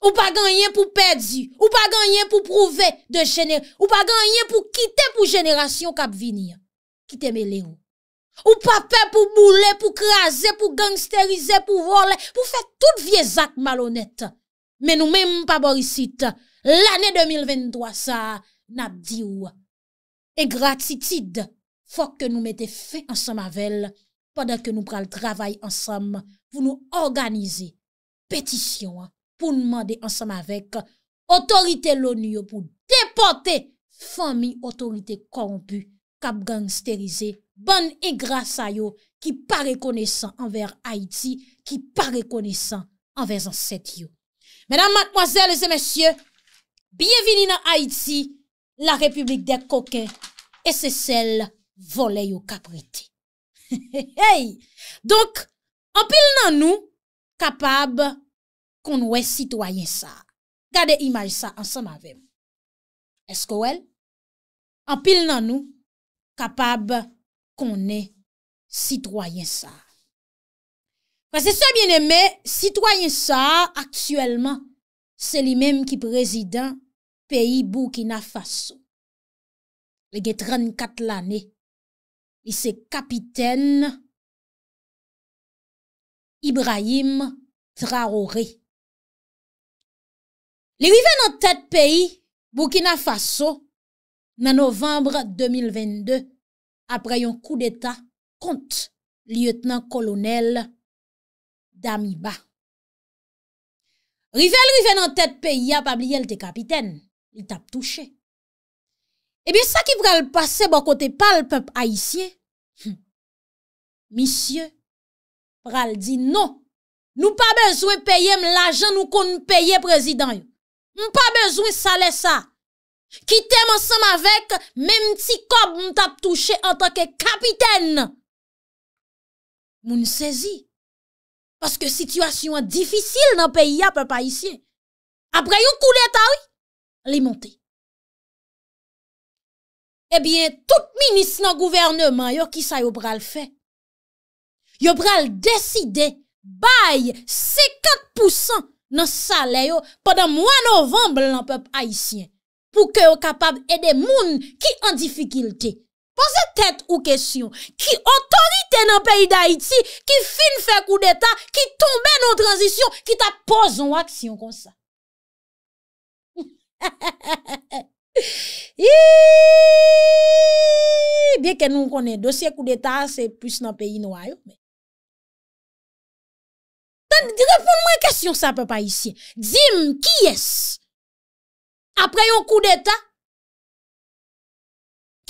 Ou pa ganyen pou pèdzi, ou pa ganyen pou prouvè de jenèrasyon, ou pa ganyen pou kitè pou jenèrasyon kapvini. Kitè mè lè ou. Ou pa pè pou boule, pou krasè, pou gangsterize, pou vole, pou fè tout viezak malonèt. Mè nou mèm pa borisit, l'anè 2023 sa nabdi ou. E gratitid. Fok ke nou mette fe ansam avel, padan ke nou pral travay ansam, pou nou organize petisyon, pou nou mande ansam avek, otorite loni yo pou depote, fami otorite korompu, kab gangsterize, ban e grasa yo, ki pa rekonesan anver Haiti, ki pa rekonesan anver zanset yo. Menan matmoazel, leze mesye, biyevini nan Haiti, la republik de Koke, SSL, voley ou kapriti. Hey! Donk, anpil nan nou kapab kon wè sitwayen sa. Gade imaj sa ansam avem. Esko wè? Anpil nan nou kapab kon wè sitwayen sa. Pase sa biene me, sitwayen sa, aktuelman, se li menm ki prezident peyi bou ki na faso. Le ge 34 lane, Li se kapiten Ibrahim Traoré. Li rive nan tet peyi Bukina Faso nan novembre 2022 apre yon kou d'eta kont liye tnan kolonel Damiba. Rive li rive nan tet peyi apabliye lte kapiten. Li tap touche. Ebyen eh sa ki vral pase bo kote pal pep Aisyen? Misye, vral di no. Nou pa bezwe peye m l'ajan nou kon peye prezidanyo. M pa bezwe sale sa. Kitem ansam avek, mem ti kob m tap touche an takè kapiten. Moun sezi, paske situasyon an difisil nan peyi a pep Aisyen. Apre yon kou leta ou, li monte. Ebyen, eh tout minis nan gouvernement yo ki sa yo pral fe. Yo pral deside baye 54% nan sale yo padan mwa novemble nan pep Haitien. Pou ke yo kapab ede moun ki an difikilte. Ponsen tet ou kesyon, ki otorite nan peyi d'Haiti, ki fin fe kou deta, ki tombe nan transisyon, ki ta poson aksyon kon sa. He he he he he he. Biye ke nou konen dosye kou deta Se pwis nan peyi nou a yo Tan di repon mwen kasyon sa pe pa yisi Dzi m ki yes Apre yon kou deta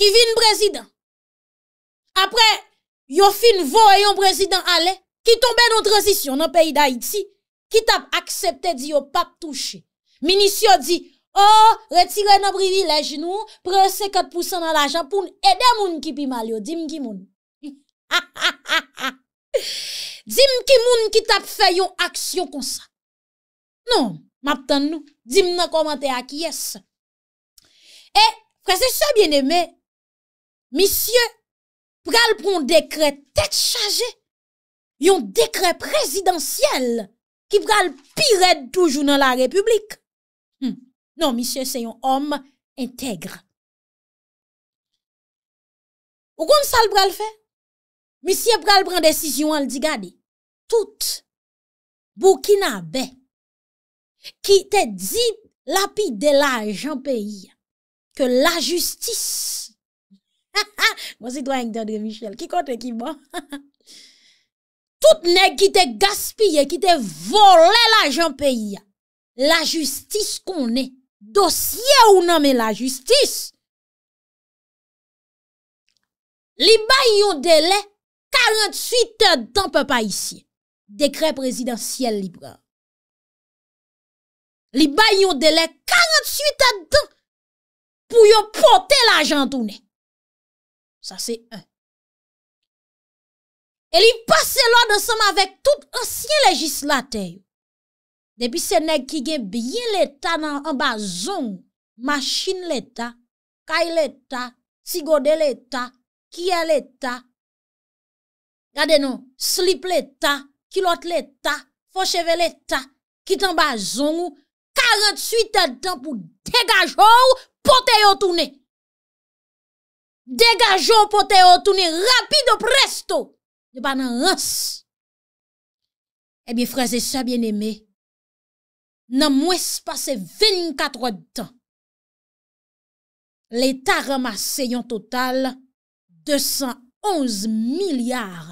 Ki vin prezident Apre yon fin vo E yon prezident ale Ki tombe nou transisyon nan peyi da iti Ki tap aksepte di yo pap touche Minisyon di Oh, retire nan privilej nou, prese 4% nan la Japon, edè moun ki pi mal yo, dim ki moun. Dim ki moun ki tap fe yon aksyon kon sa. Non, map tan nou, dim nan komante aki yes. Eh, prese se bien eme, misye, pral pron dekre tet chaje, yon dekre prezidentiel ki pral pi red toujou nan la republik. Non, misye, se yon om intègre. O kon sa l pral fè? Misye, pral pran desisyon an l digade. Tout, bou ki nabè, ki te di lapide la janpeyi, ke la justis. Mwen si to an yon kde André Michel, ki kontre ki mwen. Tout nek ki te gaspye, ki te vole la janpeyi, la justis kon nek. Dosye ou nanme la justis. Li bay yon dele 48 adan pe pa isi. Dekre prezidentiel libra. Li bay yon dele 48 adan pou yon pote la jantounen. Sa se un. E li pase lor de som avèk tout ansye legislatèyo. Depi sè nèk ki gen biye lèta nan an bazong, machin lèta, kay lèta, sigode lèta, kye lèta, gade nou, slip lèta, kilot lèta, fò cheve lèta, kit an bazong, 48 an tan pou degajou, pote yo toune. Degajou pote yo toune, rapido presto, ne ban nan hans. Ebi eh fraze sa bien eme, nan mwes pase 20-40 tan. Le ta ramase yon total 211 milyar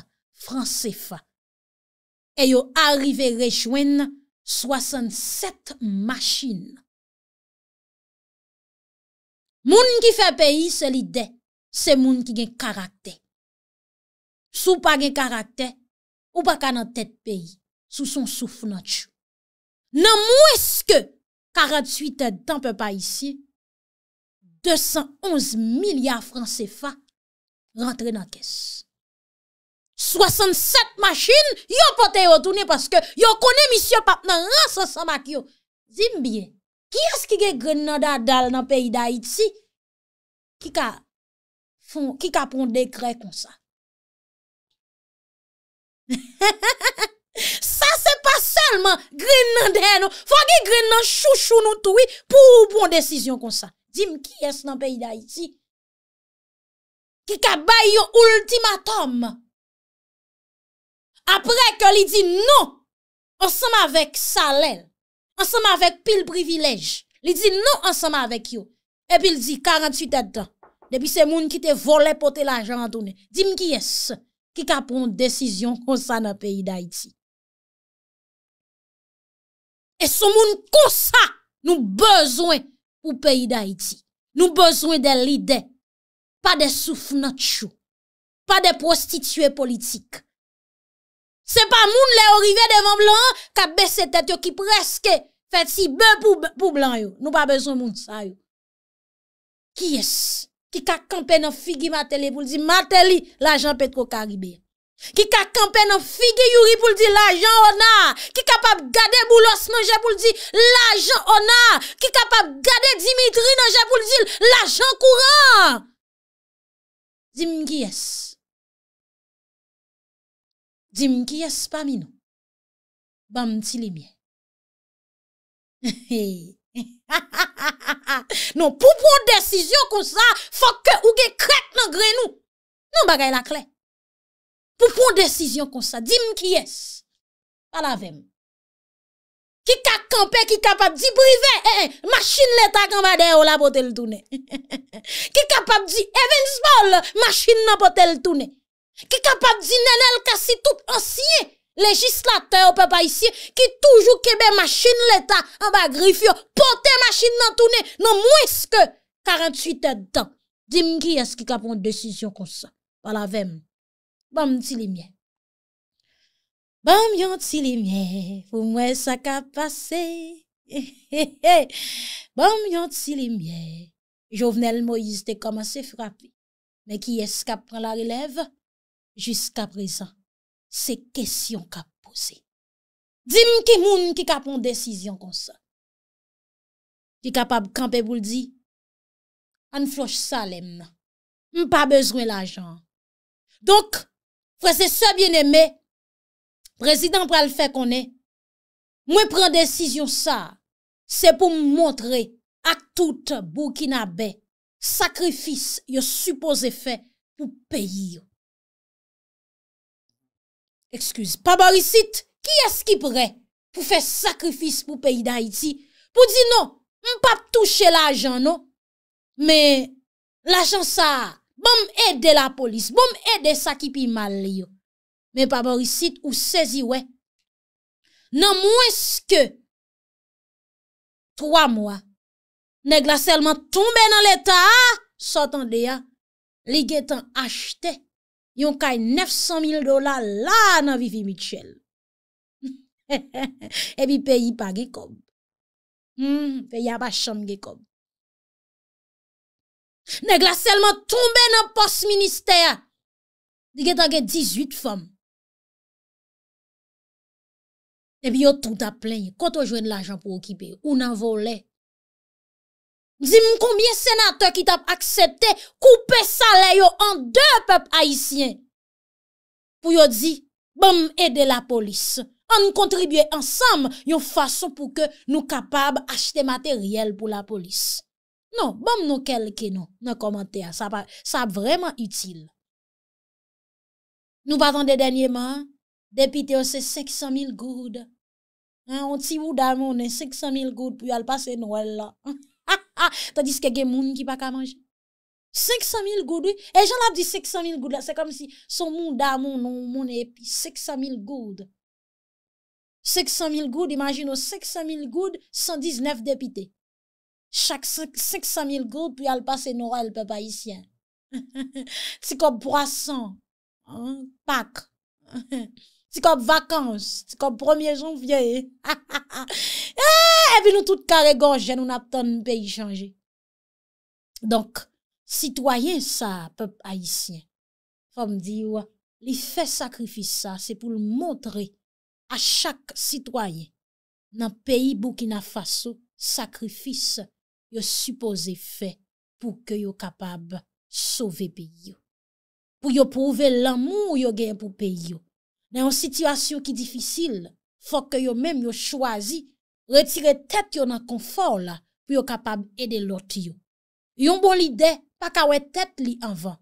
franse fa. E yo arrive rejwen 67 masjin. Moun ki fe peyi se li de, se moun ki gen karakte. Sou pa gen karakte, ou pa ka nan tet peyi, sou son souf natchou. nan mweske 48 denpe pa isi 211 milyar franse fa rentre nan kes 67 machin yo pote yo toune paske yo kone misye pap nan rase sa mak yo zim bien ki as ki ge grenada dal nan peyi da iti ki ka ki ka pon dekre kon sa ha ha ha ha ha Salman gren nan den nou, fwa ge gren nan chou chou nou toui, pou ou pou an desisyon kon sa. Dim ki es nan peyi da iti, ki ka bay yo ultimatom. Apre ke li di nou, ansema vek salel, ansema vek pil privilej, li di nou ansema vek yo. Epi li di 48 etan, depi se moun ki te vole pote la jan toni. Dim ki es, ki ka pou an desisyon kon sa nan peyi da iti. E sou moun konsa nou bezwen ou peyi da iti. Nou bezwen de lide, pa de souf natchou, pa de prostitue politik. Se pa moun le orive devan blan, ka besetet yo ki preske feti be pou blan yo. Nou pa bezwen moun sa yo. Ki es, ki ka kampe nan figi mate li pou li di mate li la jan petro karibè. Ki ka kampe nan fige yuri pou ldi l ajan ona. Ki kapap gade boulos nan jè pou ldi l ajan ona. Ki kapap gade Dimitri nan jè pou ldi l ajan kouran. Dim gyes. Dim gyes pa mi nou. Bam ti libyen. Non, nou pou pou desisyon kon sa fok ke ouge krek nan gren nou. Nou bagay la klek. pou pon desisyon konsa, di mkiyes, palavem, ki ka kampe, ki kapap di prive, e, eh, e, eh, maschin leta, kanba de, ou la potel toune, he, he, he, ki kapap di evensbol, maschin nan potel toune, ki kapap di nenel, ka sitout ansye, legislateur, ou pa pa isye, ki toujou kebe, maschin leta, anba grifyo, poten maschin nan toune, nan mweske, 48 etan, di mkiyes, ki ka pon desisyon konsa, palavem, Bam yon ti li mwen, pou mwen sa ka pase. Bam yon ti li mwen, jo vnen l mo yiste koman se frapi. Men ki eska pran la relev, jiska prezan se kesyon ka pose. Dim ki moun ki ka pran desisyon kon sa. Ki ka pab kampe bou l di, an floch sa lèm nan. M pa bezwen la jan. Fwese sebyen eme, prezident pral fe konen, mwen pren desisyon sa, se pou mwontre ak tout Burkina Be, sakrifis yo supose fe pou peyi yo. Ekskouz, pa barisit, ki eski pre pou fe sakrifis pou peyi da iti, pou di nou, m pap touche la ajan nou, me la chan sa, Boum ede la polis, boum ede sa ki pi mal li yo. Men pa borisit ou sezi we. Nan mweske 3 mwa, neg la selman tombe nan leta sa tan de ya. Li ge tan achte, yon kay 900 mil dola la nan Vivi Mitchell. Ebi peyi pa ge kob. Fe yaba chan ge kob. Neg la selman trombe nan post-ministere Di ge tangen 18 fom Ebi yo tout ap plen Koto jwen l'ajan pou okipe Ou nan vole Dime konbyen senate ki tap aksepte Koupe sale yo An de pep haisyen Pou yo di Bom ede la polis An kontribye ansam Yon fason pou ke nou kapab Achete materyel pou la polis Non, bom nou kelke nou, nou komantea, sa pa, sa vreman util. Nou baton de denye man, depite yo se seksan mil goud. On ti mou damounen seksan mil goud pou yal pase Noel la. Ha, ha, ta dis kege moun ki pa ka manj. Seksan mil goud, oui, e jan la di seksan mil goud la, se kom si son mou damounen moun epi, seksan mil goud. Seksan mil goud, imajino, seksan mil goud, sandiz nef depite. Chak 500.000 goupi al pase nora el pep ayisyen. Ti kop brason. Pak. Ti kop vakans. Ti kop 1er janvye. E eh, pi nou tout kare gange. Nou nap ton peyi chanje. Donk, sitwayen sa pep ayisyen. Kom di yo, li fe sakrifis sa. Se pou l montre a chak sitwayen nan peyi bou ki na faso sakrifis. yo suppose fe pou ke yo kapab sove pe yo. Pou yo prouve l'amou yo gen pou pe yo. Nè yon situasyon ki difisil, fò ke yo mèm yo chwazi retire tèt yo nan konfor la pou yo kapab ede lot yo. Yon bon lide, pa kawè tèt li avan.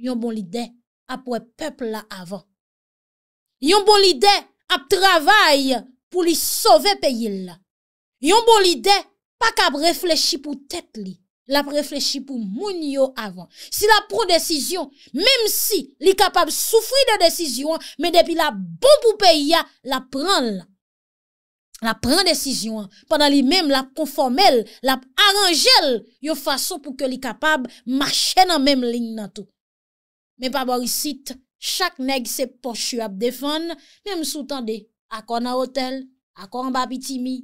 Yon bon lide, ap wè pepl la avan. Yon bon lide, ap travay pou li sove pe yil. Yon bon lide, Pak ap reflechi pou tèt li, lap reflechi pou moun yo avan. Si la prou desisyon, mem si li kapab soufri de desisyon, men depi la bon pou peyi ya, lap pren la. Lap pren desisyon, pandan li mem lap konformel, lap aranjel yo fason pou ke li kapab mache nan menm lign nan tou. Men pa borisit, chak neg se pochu ap defon, menm sou tande akona hotel, akon ba bitimi,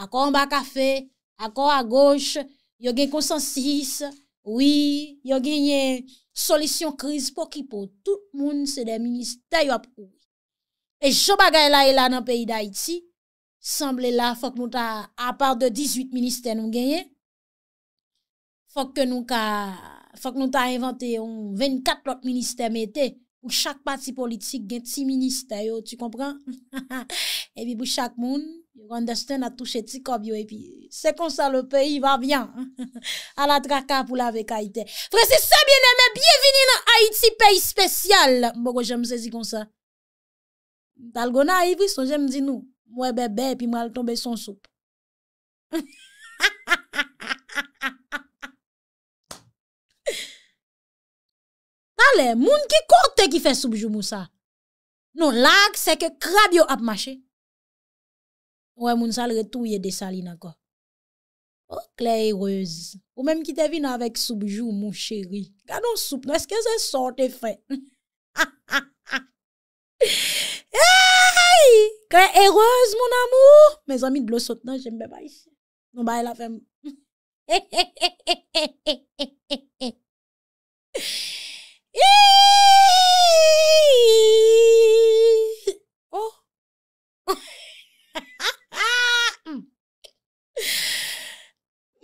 akon ba kafe, akor a goch, yo gen konsensis, wii, yo gen yen solisyon kriz pou ki pou, tout moun se de ministè yo apkou. E joba gaya la e la nan peyi da iti, semble la fok nou ta, a part de 18 ministè nou genyen, fok nou ta inventè, 24 lot ministè metè, ou chak pati politik gen ti ministè yo, tu kompran? E bi pou chak moun, Yon ron desten a touche ti kob yo epi. Se kon sa le peyi va byan. Bon, non, a la traka pou la vek a ite. Fre se se biene men, biye vini nan a iti peyi spesyal. Mwoko jem se zi kon sa. Dal gona evi son jem zi nou. Mwen bebe epi mwen al tombe son soub. Ale, moun ki kote ki fe soub jou mou sa. Nou lak se ke krab yo ap mache. Ouè moun sal retou yè desali na kwa. Oh, ou kle e reuz. Ou mèm ki te vin avèk soubjou moun chéri. Gà non soub nou eske zè sote fè. Ha ha ha. Ha ha ha. Kle e reuz moun amou. Mè zami glosot nan jè mbe bay si. Mou bay la fèm. He he he he he he he he he he. Hii. Oh. Ha ha.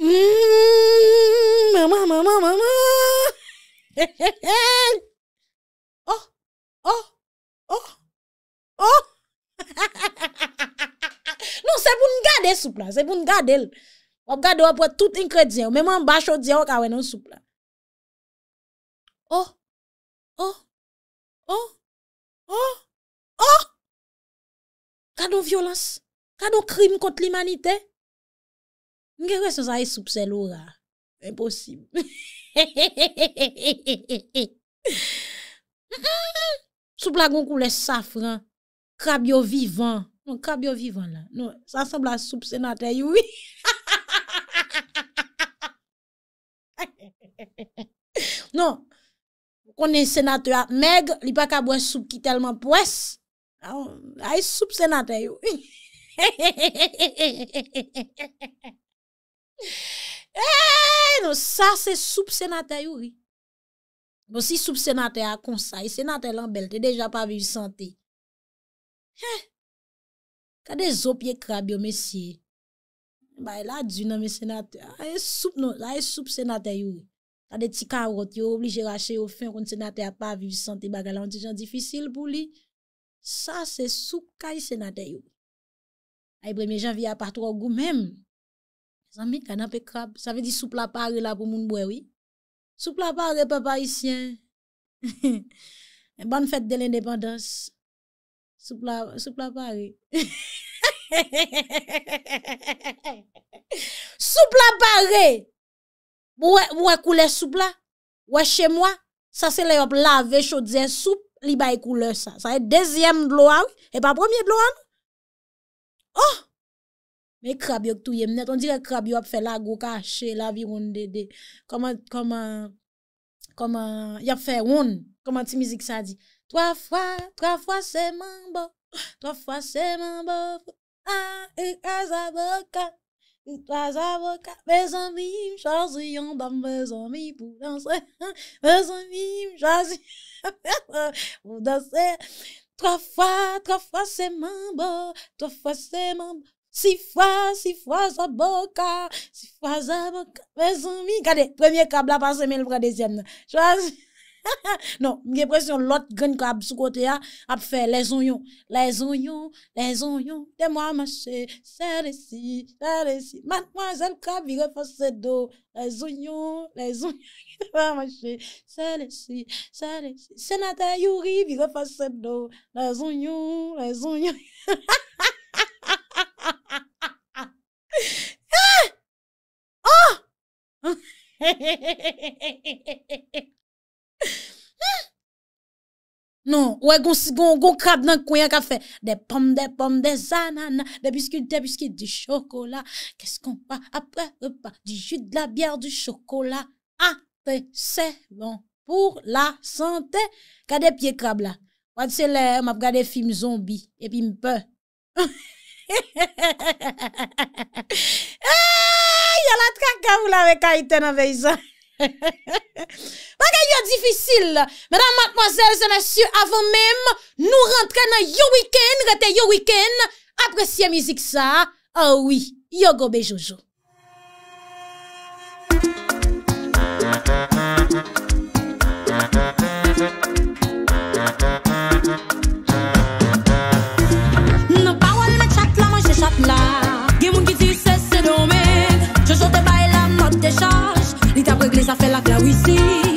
Mèman, mmm, mèman, mèman! Oh! Oh! Oh! Oh! Non, se pou n'gade soupla, se pou n'gade. Ou gade ou apwe tout inkredze ou, mèman mba chodze ou akawè non soupla. Oh! Oh! Oh! Oh! Oh! Kado violans? Kado krim kot li manite? Mwen gen wè se yon sa yon e soub se loura. Imposib. Soub la goun kou le safran. Krab yo vivan. Non, krab yo vivan la. Non, sa sab la soub senatè yon. Non, yon konen senatè a meg. Li pa kabwen soub ki telman pwes. A yon e soub senatè yon. E, non, sa se soub senatay ou. Bon, si soub senatay a konsay, senatay lan bel, te deja pa vivi sante. He, ka de zop ye krab yo mesye. Bay e la di nan me senatay, aye soub nou, aye soub senatay ou. Ta de ti kan rot yo, obligye rache yo fin kon senatay a pa vivi sante baga lan di jan difisil pou li. Sa se soub kay senatay ou. Aye bremye jan vi a patro ou gou menm. Zan mi kan ap e krab. Sa ve di soupla pare la pou moun mwè wè. Soupla pare pa parisyen. E ban fèt de l'indépendance. Soupla pare. Soupla pare. Mwen koule soupla. Mwen chè mwen. Sa se lè yop lave chodzen souple li baye koule sa. Sa e dezyem blouan wè. E pa premier blouan non? wè. Oh. Mais crabe yo est net, on dirait crabe yo a fait la go caché la vie on Comment comment comment y a fait on comment ti musique ça dit trois fois trois fois c'est mambo trois fois c'est mambo ah et et trois avocats, mes amis, dans mes amis pour danser. Mes amis, chansons, pour danser. Trois fois, trois fois c'est mambo, trois fois c'est Six fois, six fois, ça boca, six fois, ça boca. Mes amis, regardez, premier câble a passé, mais le prend deuxième. Choisis. non, j'ai l'impression l'autre grand câble sous côté hein, a fait les oignons, les oignons, les oignons. De moi marcher, celle-ci, celle-ci. Mademoiselle Kabi refasse dos, les oignons, les oignons. De moi marcher, celle-ci, celle-ci. Sénateur Yuri refasse dos, les oignons, les oignons. Non, wè gon krab nan kouyan ka fe De pomme, de pomme, de zanana De biskuit, de biskuit, di chokola Kè skon pa? Apre, repa, di jute, la biar, di chokola A, ah, te, se, lon, pou, la, san, te Kade pie krab la? Wad se le? Map gade film zombie Epi mpe A Ha ha ha ha ha ha ha ha ha. Ha ha ha ha ha ha ha ha ha. Ya la trakavou la we ka ite nan vèy sa. Ha ha ha ha ha ha ha. Waka yo difisil. Madame, mademoiselle, zanasyou, avon menm. Nou rentre nan yo wikèn. Gote yo wikèn. Apresye mizik sa. A oui. Yo gobe jojo. Ha ha ha ha ha ha ha. Lita pou egres a fè la klawisi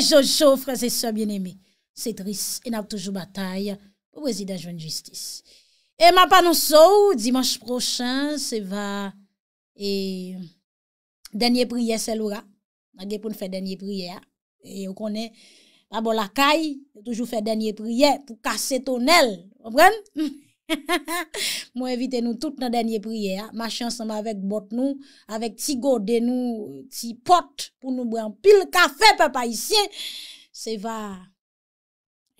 Aïe, Jojo, frères et sœurs bien-aimés. C'est triste. Et n'a toujours bataille pour président de justice. Et ma panonceau, dimanche prochain, c'est va. Et. Dernier prière, c'est l'aura. On pour faire dernier prière. Et on connaît. La bon la caille, toujours faire dernier prière pour casser ton aile. Vous comprenez? Mwen evite nou tout nan denye priye ya Ma chan seman avèk bot nou Avèk ti gode nou Ti pot pou nou bram pil kafè Pe pa isye Se va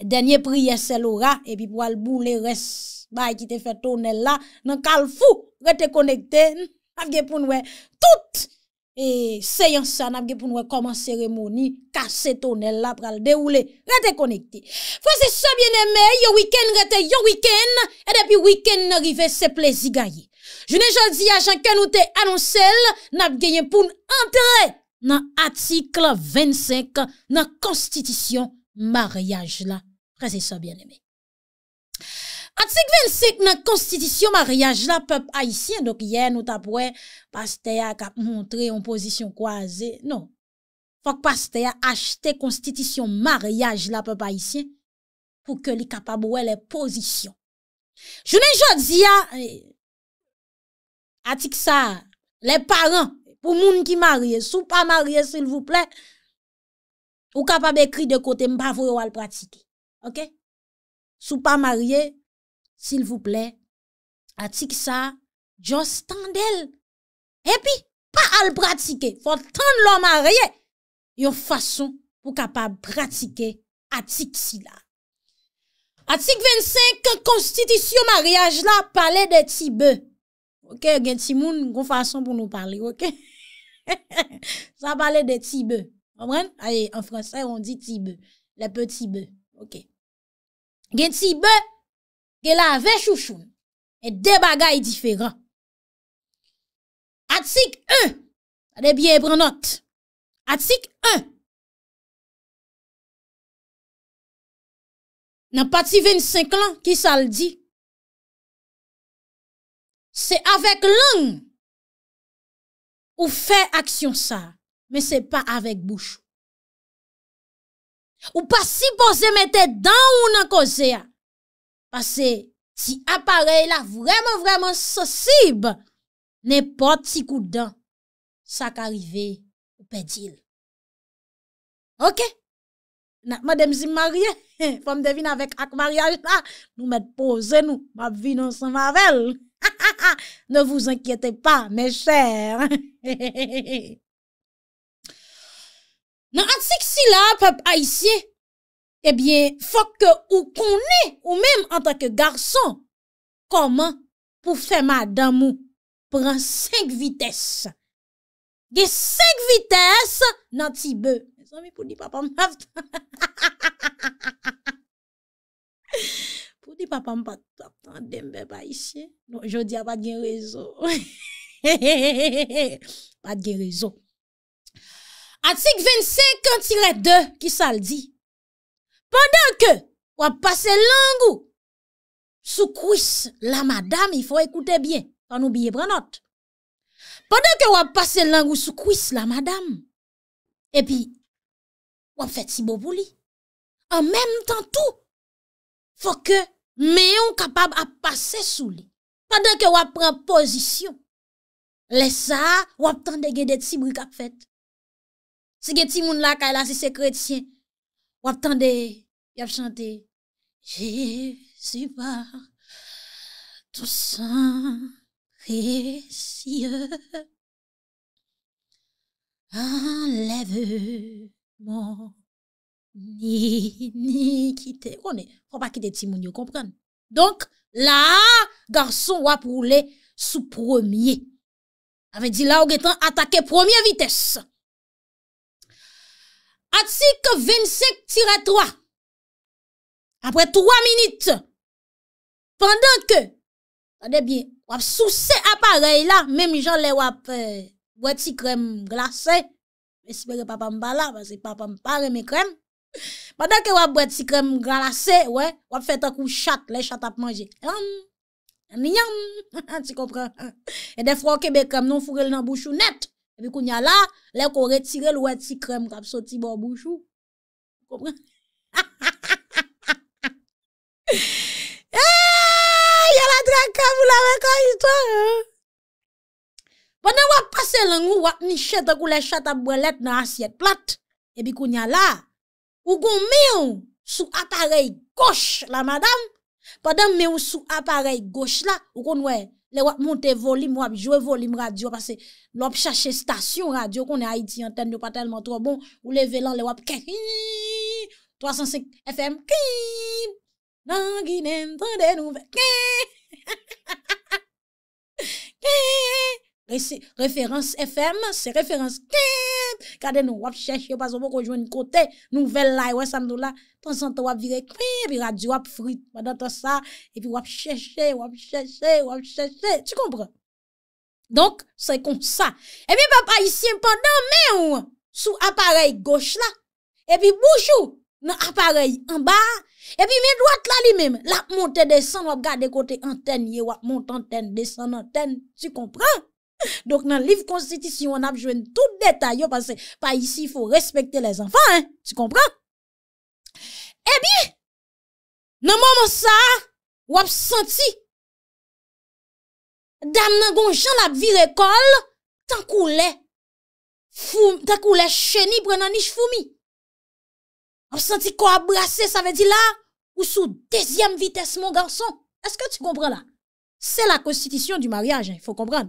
Denye priye se lora E pi pou al bou le res Bay e ki te fè tonel la Nan kal fou rete konekte Afge pou nou e tout et séance ça n'a pour nous commencer cérémonie casser tonnel là pour le dérouler restez connecté frère ça bien aimé Le week-end restez yo week-end et depuis week-end arrivé c'est plaisir gagné je n'ai jamais dit à nous t'ai annoncé n'a gagné pour entrer dans article 25 la constitution mariage là ça bien aimé Atik vel sek nan konstitisyon maryaj la pep ayisyen, dok ye nou tapwe, pasteya kap montre yon pozisyon kwa aze, non, fok pasteya achte konstitisyon maryaj la pep ayisyen, pou ke li kapab ouwe le pozisyon. Jounen jodzi ya, atik ah, eh, sa, le paran, pou moun ki marye, sou pa marye s'il vous plè, ou kapab ekri de kote mbavou yo al pratike. Ok? Sou pa marye, S'il vous plè, atik sa, jò standel. E pi, pa al pratike, fò tan lò marye, yon fason pou kapab pratike atik si la. Atik 25, konstitisyon mariage la, pale de tibè. Ok, gen timoun, goun fason pou nou pale, ok? Sa pale de tibè, kompren? Aye, en fransè, on di tibè, le pe tibè, ok. Gen tibè, Gela ave chouchou, e de bagay diferan. Atik un, ade bie e branot, atik un, nan pati 25 lan, ki sa l di, se avek lang, ou fe aksyon sa, men se pa avek bouchou. Ou pa si pose mette dan ou nan kozea, Pase ti aparey la vremen vremen sosib, ne pot ti kou dan sa ka rive ou pedil. Ok, na madem zi marye, pou m devine avek ak marye la, nou met pose nou, mab vi nan san mavel. Ne vous enkyete pa, me chèr. Nan atik si la, pep a isye, Ebyen, eh fòk ou konè, ou mèm an tak garçon, koman pou fèm a damou, pran 5 vites. Ge 5 vites nan ti bè. Mè san mi pou di papa m'aftan. Pou di papa m'aftan, dembe pa isye. Bon, jodi a pat gen rezo. Pat gen rezo. Atik 25, 1-2, ki sal di. pandan ke wap pase langou soukwis la madame, yfo ekoute bien, tan oubiye branot. Pandan ke wap pase langou soukwis la madame, epi wap fet si bobou li, an menm tan tou, fwo ke meyon kapab ap pase sou li. Pandan ke wap pren pozisyon, lesa wap tan dege de ti brou kap fet. Se ge ti moun la kaila si sekretiyen, Wap tande, yap chante, Je suba, Tousan, Ressie, Enleve, Mon, Ni, ni, Kite, kone, oh, Fon pa kite ti moun yo kompran. Donk, la, Garson wap roule sou promye. Awe di la ou getan, Atake promye vites. Atik 25-3, apre 3 minite, pandan ke, wap sou se apare la, mèm jan le wap bweti krem glase, mè sibele papa mbala, wase papa mpare mè krem, pandan ke wap bweti krem glase, wap fet akou chak, le chak ap manje, yam, yam, yam, ti kompre, edè fwo kebe krem, nou fwo gel nan bouchou nette. Ebi koun yala, le w kon retire l wè ti krem kwa pso ti bo bou chou. Komre? Ha ha ha ha ha ha! Ha! Yala drakav ou la wè ka istwa, he? Pwede w apase l anwou w apni chèd akou lè chat ap bwelet nan asyet plat. Ebi koun yala, w kon mèw sou aparey gòsh la madame. Pwede mèw sou aparey gòsh la, w kon wè. Le wap monte volim wap, jwe volim radyo. Pase lop chache stasyon radyo konen Haiti. Anten nou pa telman tro bon. Ou leve lan le wap. 305 FM. Kiii. Nangine mtande nou. Kiii. Kiii. referans FM, se referans klip, kade nou wap chèche pasan pou konjwen kote, nou vel la wè samdou la, transante wap virek klip, pi rady wap frit, wadata sa epi wap chèche, wap chèche wap chèche, ti kompre donk, se kon sa epi wap aisyen pandan mè wè sou aparel goch la epi bouchou, nou aparel anba, epi mè dwat la li mèm, la monte desen wap gade kote anten, ye wap monte anten desen anten, ti kompre Donk eh nan liv konstitisyon ap jwen tout detay yo. Pase pa yisi yfo respekte les anfan. Ti kompran? Ebi, nan mouman sa, wap santi. Dam nan goun jan ap vir ekol, tankou le. Tankou le cheni pre nan nish fumi. Wap santi ko abrase, sa ve di la. Ou sou dezyem vites mon garson. Eske ti kompran la? Se la konstitisyon di maryaj, fok kompran.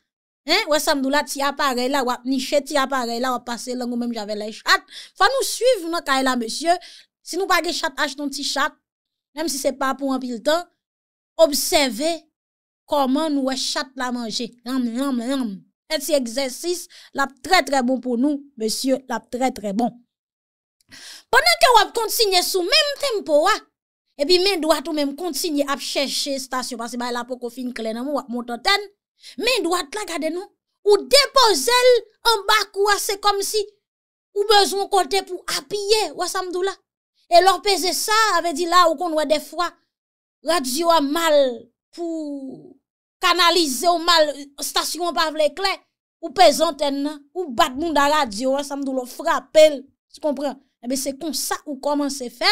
Hein, ouais, samdou la ti appareil là, wap niche ti appareil là, passé passe ou même j'avais les chat. Faut nous suivre, non, ka là, monsieur. Si nous pas chat, achetons ti chat, même si c'est pas pour un pile temps, observez comment nous ouais chat la manger. Ram, ram, Et si exercice, là très très bon pour nous, monsieur, là très très bon. Pendant que vous continue sous même tempo, wa, et puis mes doigts tout même continue à chercher station, parce que bah, là, pour qu'on finisse clé, non, wap monte mais droite là, regardez nous. Ou déposer en bas ou ah, c'est comme si ou besoin côté pour appuyer wa samdoula. Et leur peser ça avait dit là ou qu'on voit des fois radio à mal pour canaliser ou mal station pas les clair ou pesant ou bat à la radio ou ah, samdoula frappe. Tu comprends? Eh c'est comme ça ou comment c'est faire.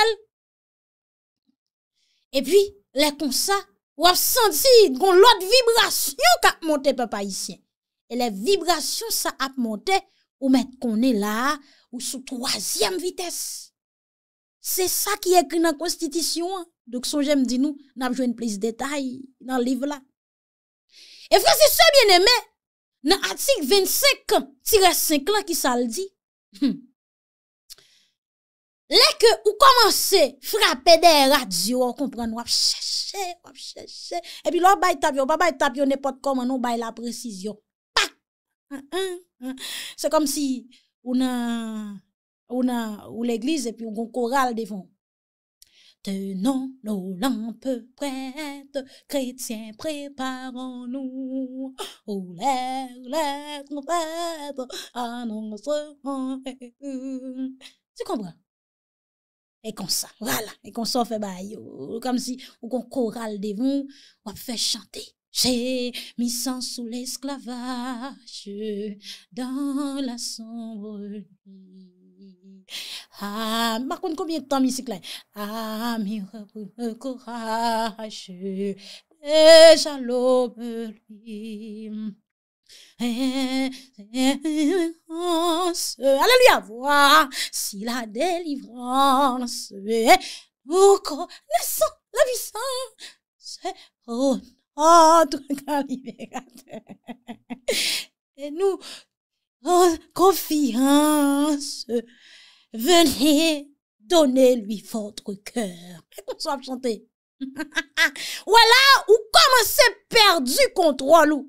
Et puis, les comme ça, Ou ap santi kon lot vibrasyon ka ap monte pe pa isyen. E le vibrasyon sa ap monte ou met kon e la ou sou troasyem vites. Se sa ki ekri nan konstitisyon. Dok son jem di nou nan ap jwen plis detay nan liv la. E fwese se bieneme nan atik 25-5 la ki sa al di. Là que ou commencez frapper des radios, vous comprend, on cherche, on cherche. Et puis, on va taper, on va taper n'importe comment, on va la précision. Pac! C'est hein, hein, hein. comme si, on a, ou l'église, et puis on a un devant. Tenons nos lampes prêtes, chrétiens, préparons-nous. Où l'air, l'air, nos nos Tu comprends? Et comme ça, voilà. Et comme ça, on fait bah, comme si on qu'on chorale vous on fait chanter. J'ai mis sens sous l'esclavage dans la sombre Ah, ma combien de temps musique là? Ah, mi courage, déjà l'aube Allez lui avoir si la délivrance vous connaissant la puissance au notre grand libérateur. Et nous, en confiance, venez donner lui votre cœur. Et qu'on soit chanté. voilà, ou commencez perdu contrôle.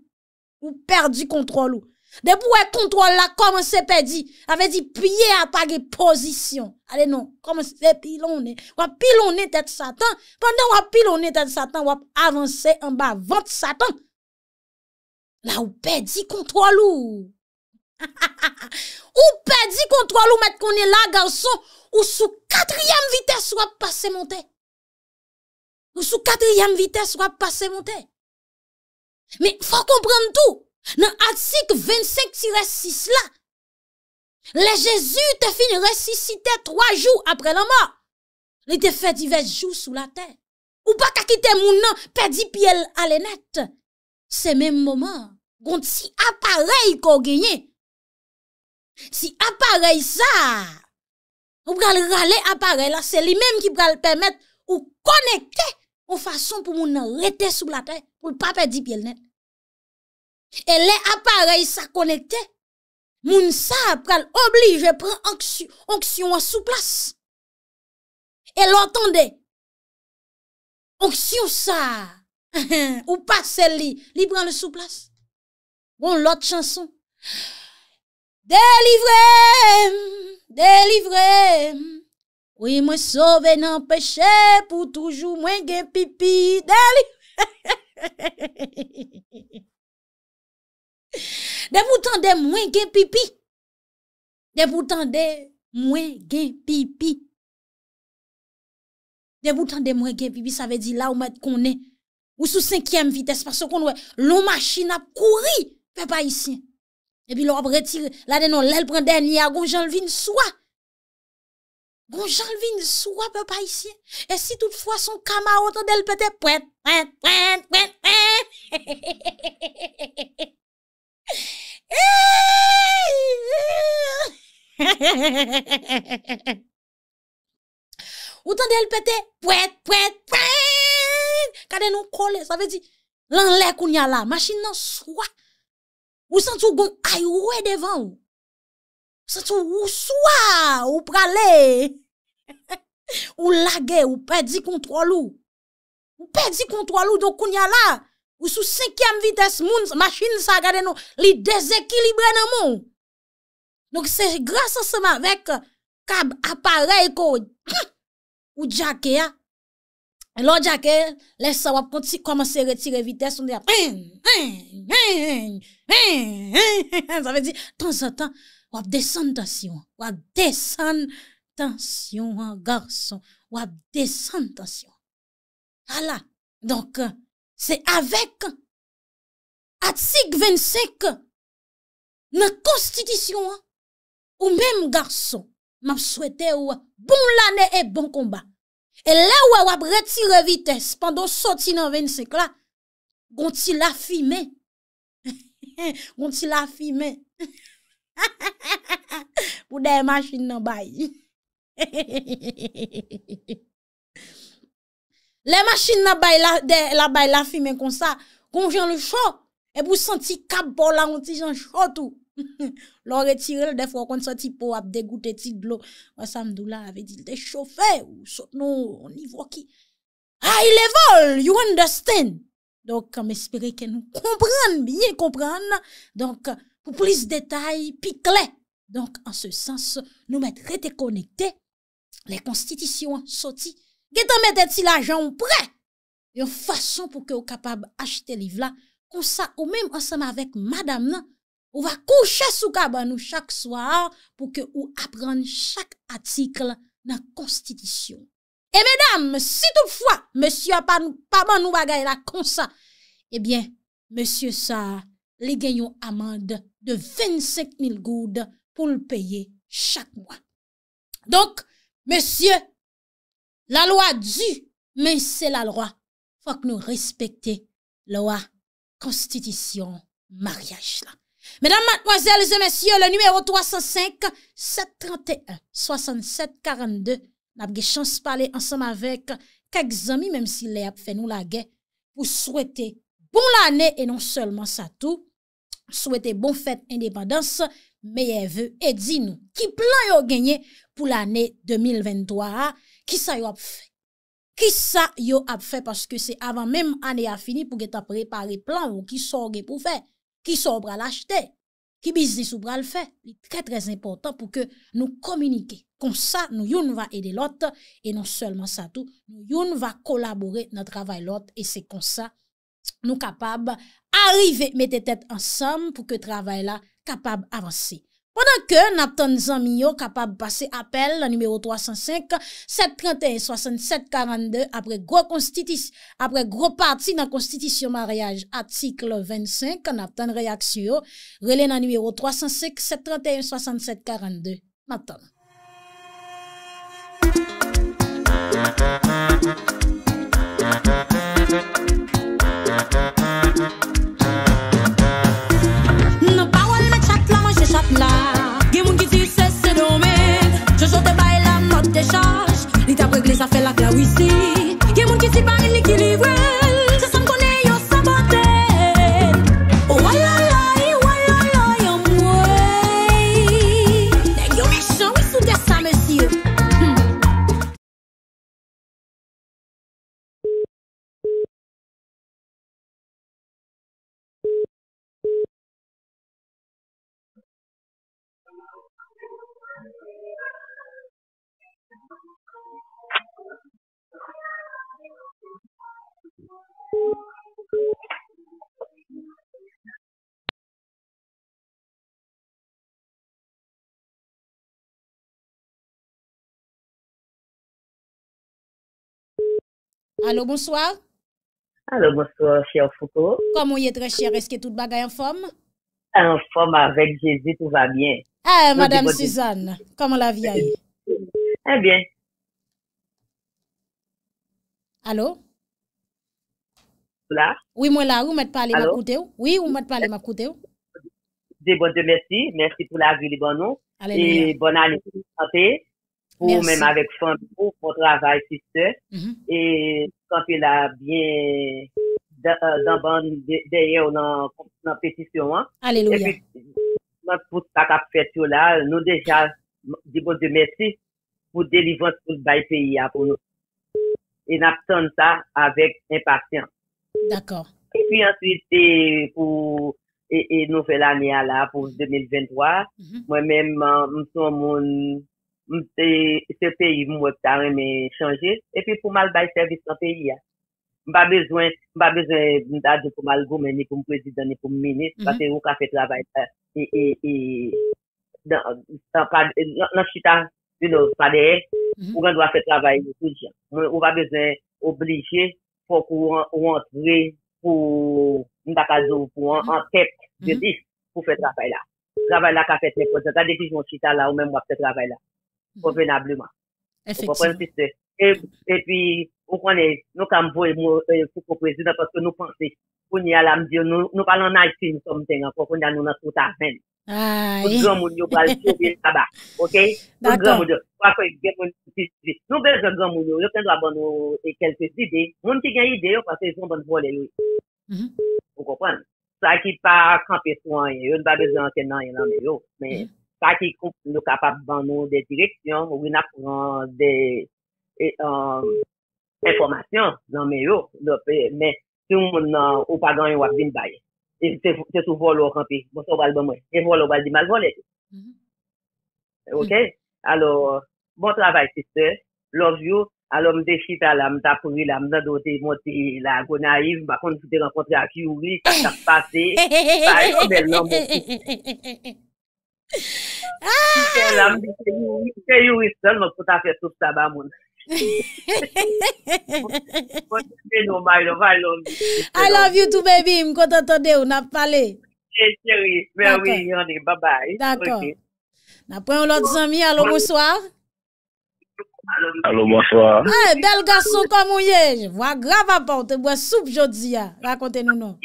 Ou perdi kontrol ou. De pou wè kontrol la, koman se perdi. A ve di piye apage pozisyon. Ale non, koman se pilone. Wè pilone tèt satan. Pendè wè pilone tèt satan, wè avanse an ba vant satan. La ou perdi kontrol ou. Ou perdi kontrol ou, met konen la ganson. Ou sou katryem vites wè pase montè. Ou sou katryem vites wè pase montè. Me fwa komprenn tou, nan atik 25-6 la, le Jezu te fin resisite 3 jou apre la mor, li te fe divers jou sou la ten, ou pa kakite moun nan pedi pi el alenet, se menm mouman, gont si aparel ko genye, si aparel sa, ou pral rale aparel la, se li menm ki pral pemet ou koneke ou fason pou moun nan rete sou la ten, Ou l'papè di bièl net. E lè aparey sa konekte, moun sa pral oblige pran onksyon an souplas. E l'otande, onksyon sa, ou pa se li, li pran le souplas. Bon, lot chanson. Delivre, delivre, pou mwen sove nan peche, pou toujou mwen gen pipi, delivre, De voutan de mwen gen pipi De voutan de mwen gen pipi De voutan de mwen gen pipi Sa ve di la ou met konen Ou sou 5e vites Parse kon wè Loun machina kouri Pe pa isi E bi lò ap retire La denon lèl pren den Yagon jan vin souwa Gon jan vin sou ap epa isye. E si toutfwa son kama oton del petè. Oton del petè. Kade nou kole. Sa ve di lan lek ou nyal la. Mashi nan sou ap. Ou sentou gon aywe devan ou. C'est tout ou praler ou pralé. ou lagué ou perdu contrôle ou. perdit contre contrôle donc on y a là. Ou sous cinquième vitesse, machine ça garde nous, li déséquilibre dans nous Donc c'est grâce à ce avec euh, cab appareil ko, ou jacke là hein. Et l'autre jacke, laisse sa wap commencer à retirer vitesse, on hein, hein, ça veut dire, temps en temps, Wap desan tasyon, wap desan tasyon, garso, wap desan tasyon. Ala, donk, euh, se avek, atik 25, nan konstitisyon, ou menm garso, map souwete wap, bon lane e bon komba. E la wap wap retire vites, pandou soti nan 25 la, gonti la fime, gonti la fime. Pou dey machin nan bayi. Hehehe. Ley machin nan bayi la fi men konsa. Konjen lè chò. E pou santi kab pou la an ti jan chò tout. Lo retirel defo kon santi pou ap degoute ti glò. Masam dou la ave di lè chofe. Sot nou, nivou ki. High level. You understand. Dok am espere ke nou kompran. Bien kompran. Dok. Dok. plis detay, pi kle. Donk, an se sens, nou mette rete konekte, le konstitisyon soti, getan mette ti la jan ou pre. Yon fason pou ke ou kapab achete liv la, konsa ou menm ansama vek madame nan, ou va kouche sou kaban ou chak swa, pou ke ou apren chak atikl nan konstitisyon. E medam, si tout fwa, monsi apan nou bagay la konsa, ebyen, monsi sa a bon li genyon amande de 25.000 goud pou l'peye chak mwa. Donk, mesye, la lwa di, men se la lwa, fwa k nou respekte lwa konstitisyon maryaj la. Menam, matmoazèl, zè mesye, le nümero 305-731-6742, nan ap ge chans pale ansam avèk kak zami, menm si le ap fè nou la gen, pou souwete bon l'anè e non sèlman sa tou, souhaiter bon fête indépendance, meilleur vœu. et dis-nous qui plan yo gagné pour l'année 2023, hein? qui ça yo a fait. Qui ça yo a fait parce que c'est avant même année a fini pour que tu préparé plan ou qui sort pour faire, qui sort pour l'acheter, qui business ou le faire. C'est très très important pour que nous communiquions. Comme ça, nous yon va aider l'autre et non seulement ça tout, nous yon va collaborer dans le travail l'autre et c'est comme ça nous capables Arrive mette tet ansam pou ke travay la kapab avansi. Ponan ke, natan zan miyo kapab base apel nan numero 305, 731, 67, 42, apre gro parti nan konstitisyon maryaj. Atikl 25, natan reaksyon, rele nan numero 305, 731, 67, 42, natan. les a fait la claire Allo, bonsoir Allo, bonsoir, chè oufoukou Koum ou yè trè chè, reske tout bagay en fòm? En fòm avèk, jè zi, tout va byen Hey, ah, madame Suzanne, koum ou la vyay? En eh byen Allo Oui mwen la, ou mwen pali makoute ou? Oui, ou mwen pali makoute ou? De bon de mersi, mersi pou la gili bon nou, et bonan l'intensité, pou mèm avèk fond pou, pou travay siste et kante la bien dèye ou nan pétisyon an, et puis mwen pou tak ap fètyou la, nou deja, de bon de mersi pou delivant tout bay fèyi apou nou, et napsan ta avèk impasyant D'akor. E pi answil te pou e nou fel ane a la pou 2023, mwen men mwen mwen mwen te se peyi mwen wèp ta reme chanje, e pi pou mal baye servis sa peyi a. Mba bezwen, mba bezwen mda di pou mal gomen ni pou mprezident ni pou mminist, mhm. pate ou ka fe travay e euh, nan chita di nou padeye, ou gen dwa fe travay, ou ba bezwen oblije pou m baka zo pou an kep mhm. pou fè trafè la. Trafè la ka fè trepo. Zatade fiz mou chita la ou mè m wap fè trafè la. Mhm. Provenablèman. E fè ki. E pi, pou konen, nou kam vòy mou e, fòpokwezina paske nou fwantè. pou ni alam diyo, nou palon nice thing something an, pou pou ni anou nan sotan men. Pou di zan moun yo bal chou gen tabak, ok? Pou di zan moun yo, wakwe, gen moun, nou bel zan zan moun yo, yo kèndwa ban nou e kelpe zide, moun ti gen ide yo, kwa se yon ban voule yo, moun mhm. kopan. Sa ki pa, kanpe swan yo, yo nba bezan kè nan yo nan me yo, men, mhm. sa ki kou, nou kapap ban nou de direksyon, ou wina pran de, e, an, informasyon nan me yo, lopè, men, Se moun nan opagan yon wak zin baye. Se sou vol wak anpe. Bon, mwen sa wak albamwe. E vol wak albamwe. E vol mhm. eke. Ok? Alo, mwen bon travay se se. Love you. Alo mwen dekhi tala mwen ta pouvi. La mwen do te mwen te la go naiv. Bakon te renkontre ak yuwi. Sa sa pase. Sa yo belon mwen. Ah! Si se la mwen dekhi yuwi. Si se yuwi son mwen pou ta fe sou sa ba moun. I love you too baby M kote tonde ou na pale E cheri D'akor Na pre yon lot zami Alo moun soar Bel gason kwa moun ye Vwa grav apan te bwe soup jodzi ya Rakote nou nou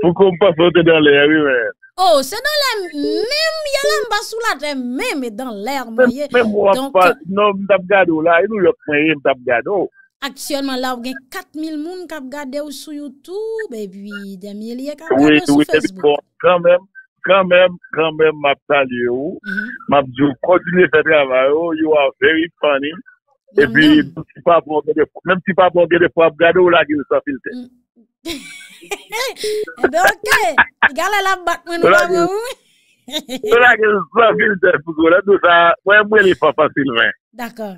Fou kon pa fote dan le Ewi men Oh, se do la, mem yalan basou la, tem mem e dan lèr maye. Mèm ou an pa, nou mwen tab gado la, enou yo kwenye mwen tab gado. Aksyonman la, ou gen 4000 moun kab gade ou sou YouTube, epi, demye liye kab gade ou sou Facebook. Kwa mèm, kwa mèm, kwa mèm, mab talye ou, mab di ou kwajile fe travay ou, you are very funny, epi, mèm si pa bon gede pou ab gado la, gine sa filte. Ha ha ha! Ebe eh oke, gale la bak mwen ou amou. Mwen mwen li papa Sylvain. D'akor.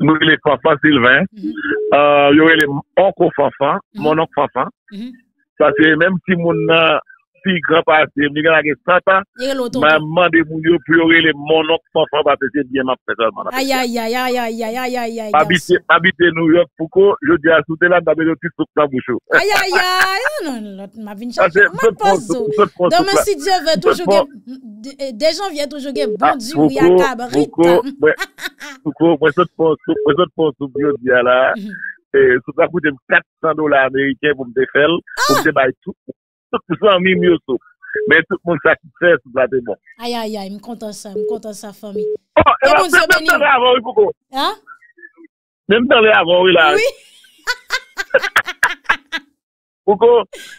Mwen mwen li papa Sylvain. Mhm. Euh, yo mwen li onko papa, mwen onk papa. Sase menm ki moun nan... ki grap a a se, mnigan a gen sata, mman de moun yo pliore le mon nop sanfan pa peche diyen aprejan mman aprejan. Mabite New York, foukou, yo dya soute lan, mba me yo ti souk tabou chou. Aya, aya, aya, non, non, mwen chanjou. Doman si diye vwè tou jogue, dejan vwè tou jogue, bon diyo, yatab, retab. Mwen souk foun sou, souk foun soum yo dya la, souk foun jen 400 dolar amerikè, mwen te fèl, mwen te bay touk, Sou kousan mimi yoso. Men sou moun sa kisè sou sa demon. Aya aya. M kontan sa. M kontan sa fòmi. E moun sou mweni. E moun sou mweni. Ha? Mèm tan lè yavan wè la. Oui. Pou kò.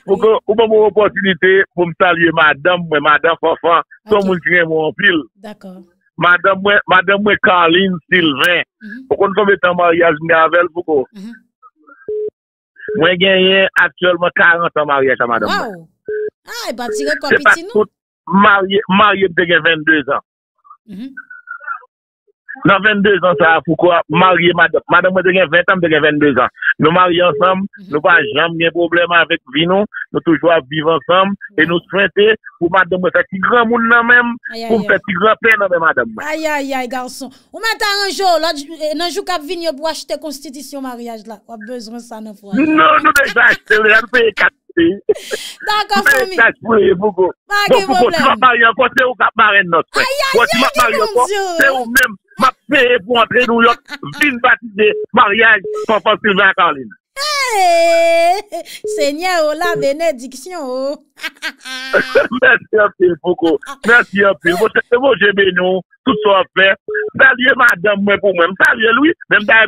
Pou kò. Ou mò moun opotinite pou m talye madam. Mwen madam fafan. Sou moun ki nè moun pil. D'akò. Madam mwen. Madam mwen. Karline Silva. Pou kon kon vè tan moun Yasmin Havel pou kò. Mhè. Mwen genye aksyolman 40 an marye sa mada mba. Ha, e bati re kompiti nou. Se pati kout marye, marye dege 22 an. Mhm. Nan 22 ansan, pou kwa mariye madame. Madame mhm. de gen 20 ans, de gen 22 ans. Nou mariye ansan, nou pa jam niye probleme avèk vinou. Nou toujwa viv ansan, e nou souente pou madame fè si gran moun nan men, pou fè si gran pen nan men madame. Ay ay ay, garson. Ou matan anjou, nanjou kap vin yo pou achete konstitusyon mariage la? Wap bezran sa nan fwa. Nou nou de jwa achete, le la nou fè e kat. Mwen pa fomi Mwen foj 적 Bond wak pra ban an Mwen pojou apanyan Yo Bi na mat inne Pan pou son Silvan Cantlin Sejden Rou La Benediksyon Mwen sej excited Mwen sej fingertch Mwen sej double Senye mwenik IAyou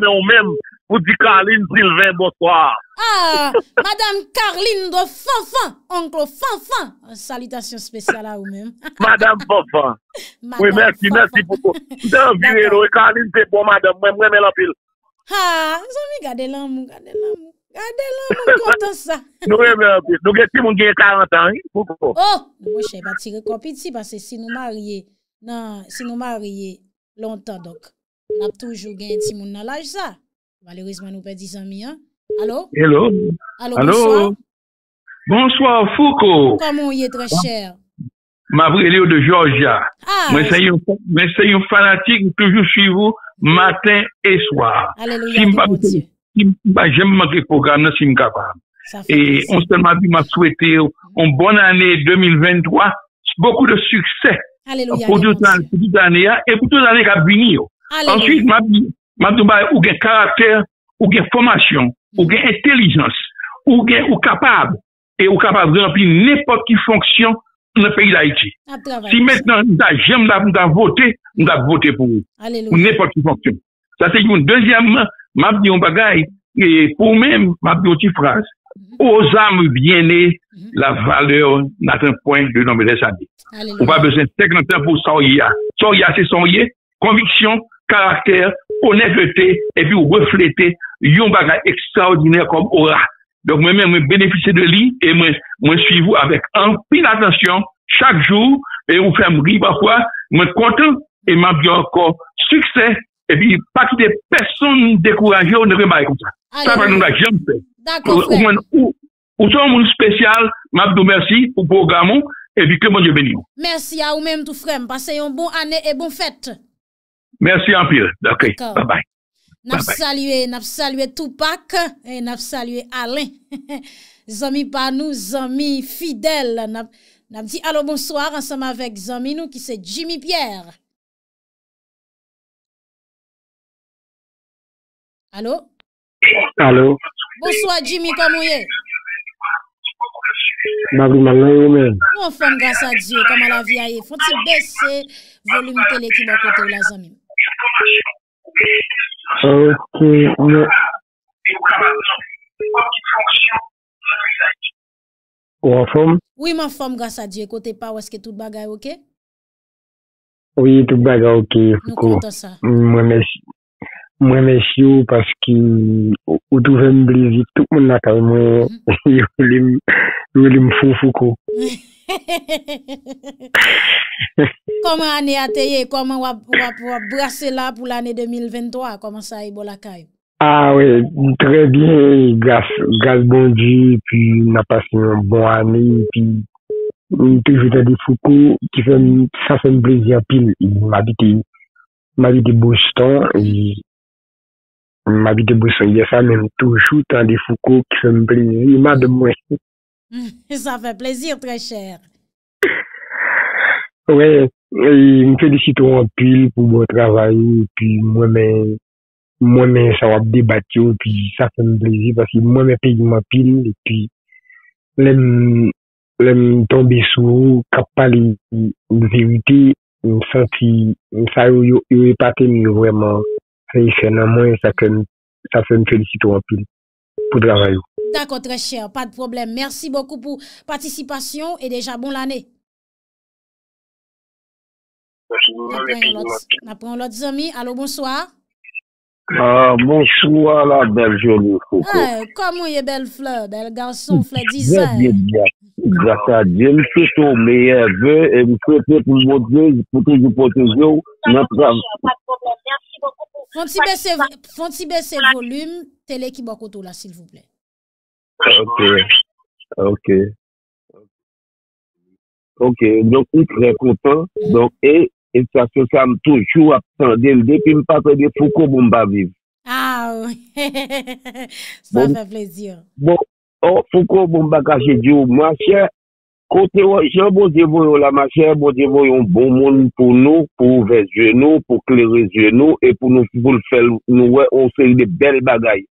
dou men Po di Cantlin Silvan Bonsoir Ha, ah, madame Karline de Fonfon, onklo Fonfon, ah, salutation spesyal a ou men. Madame Fonfon. Oui, merci, merci poukou. Mwen vire yon, Karline pe pou madame, mwen mwen mè la pil. Ha, ah, zanmi gade lan moun, gade lan moun, gade lan moun, kontan sa. Mwen mwen mè la pil, nou gen timoun gen 40 an, poukou. Oh, mwen mwen chè batire kopi ti, parce si nou marye, nan, si nou marye, lontan dok, nan toujou gen timoun nan laj sa, valerizman nou pe di zanmi an. Allô? Hello. Allô? Allô? Bonsoir. bonsoir Foucault. Comment y est très cher? Ma brille de Georgia. Ah, mais c'est un fanatique toujours chez vous matin et soir. Alléluia. Si J'aime manquer programme, si je suis capable. Et on seulement m'a souhaité une bonne année 2023, beaucoup de succès Alléluia, pour toute l'année et pour toute l'année qui a Ensuite, m'a dit, ou un caractère, ou une formation, Ou gen entelijans, ou gen ou kapab, e ou kapab gen api nepot ki fonksyon nou peyi la iti. Si metnen nou da jem, nou da voté, nou da voté pou ou. Ou nepot ki fonksyon. Sa se yon dezyanman, mab di yon bagay, pou mèm, mab di oti fraj. Ou mm-hmm. zanm biye ne mm-hmm. la valeo naten poin de nombe de sa di. Ou va besen tek nan tempo sa yi ya. Sa yi ya se sa yi ya, konviksyon, karakter, onèvetè, epi ou refletè, yon bagay ekstraordinèr kom ora. Don mè mè mè beneficè de li, mè suivou avèk anpil atensyon, chak jou, e ou fèm ri pa fwa, mè kontè, e mè ap di ankor suksè, epi pakte peson mè dekourajè, ou ne remay kon sa. Sa pa nou la jèm fè. Ou son moun spesyal, mè ap dou mersi, ou bou gaman, epi keman je veni ou. Mersi a ou mè mè tou frem, passe yon bon anè e bon fèt. Mersi yon piye. Ok, ba bay. Naf salye, naf salye Tupac, e naf salye Alen. Zami panou, zami fidel. Naf di, alo, bonsoir, ansama vek zami nou ki se Jimmy Pierre. Alo? Alo. Bonsoir, Jimmy, kom ou ye? Mavi, mami, omen. Moun fèm, grasa diyo, kama la viye a ye. Fon ti bese volum tele ki mò kote ou la zami nou. Ou a fom? Ou a fom, Gassadje, kote pa weske tout bagay, okey? Ou yi tout bagay, okey, fiko. Mwenes yu, paski utu ven blizik, tup mwen akal mwen yo li mfufu, fiko. Koman anè a teye, koman wap wap wap wap brase la pou l'anè 2023, koman sa ah, e bolakay? Bon a we, tre bien, glas bon di, pi na pase yon bon anè, pi mwen toujou tan de foukou, ki fèm, sa fèm brezi apil, m habite, m habite Boustan, m habite Boustan, yè sa mèm toujou tan de foukou, ki fèm brezi, yè ma de mwen. Sa fè plezir tre chèr. Ouè, euh, mwen felicitou anpil pou mwen travayou, pi mwen mè sa wak debat yo, pi sa fè mwen plezir, pasi mwen mè pedi mwen pil, pi mwen mwen tombe sou, kap pale mwen zirite, mwen santi, mwen sa yo yo epate mi wèman rey chè nan mwen, sa fè mwen felicitou anpil pou travayou. Tako, tre cher, pa de problem. Merci beaucoup pou patisipasyon e deja bon l'anè. Na pran l'ot zomi. Alo, bonsoir. Ah, bonsoir la, bel joli. Koum yè bel fleur, bel ganson fle dizan. Gata di, mse ton meyen ve, mse te pou mwote zon, mse te pou mwote zon. Na pran. Fon ti bese volum, tele ki bakoto la, sil vouple. Ok, ok. Ok, nou kouk re kontan. Donk e, e sa se sam toujou ap sandel. Depi m pa sa de foukou m ba viv. A, ou. Sa fe plezyon. Bon, foukou m ba kache di ou. Mache, kote woy, jan bojivoy ou la mache, bojivoy ou bon moun pou nou, pou ouvezye nou, pou klerezye nou, e pou nou foul fèl nou wè, ou fèl de bel bagay.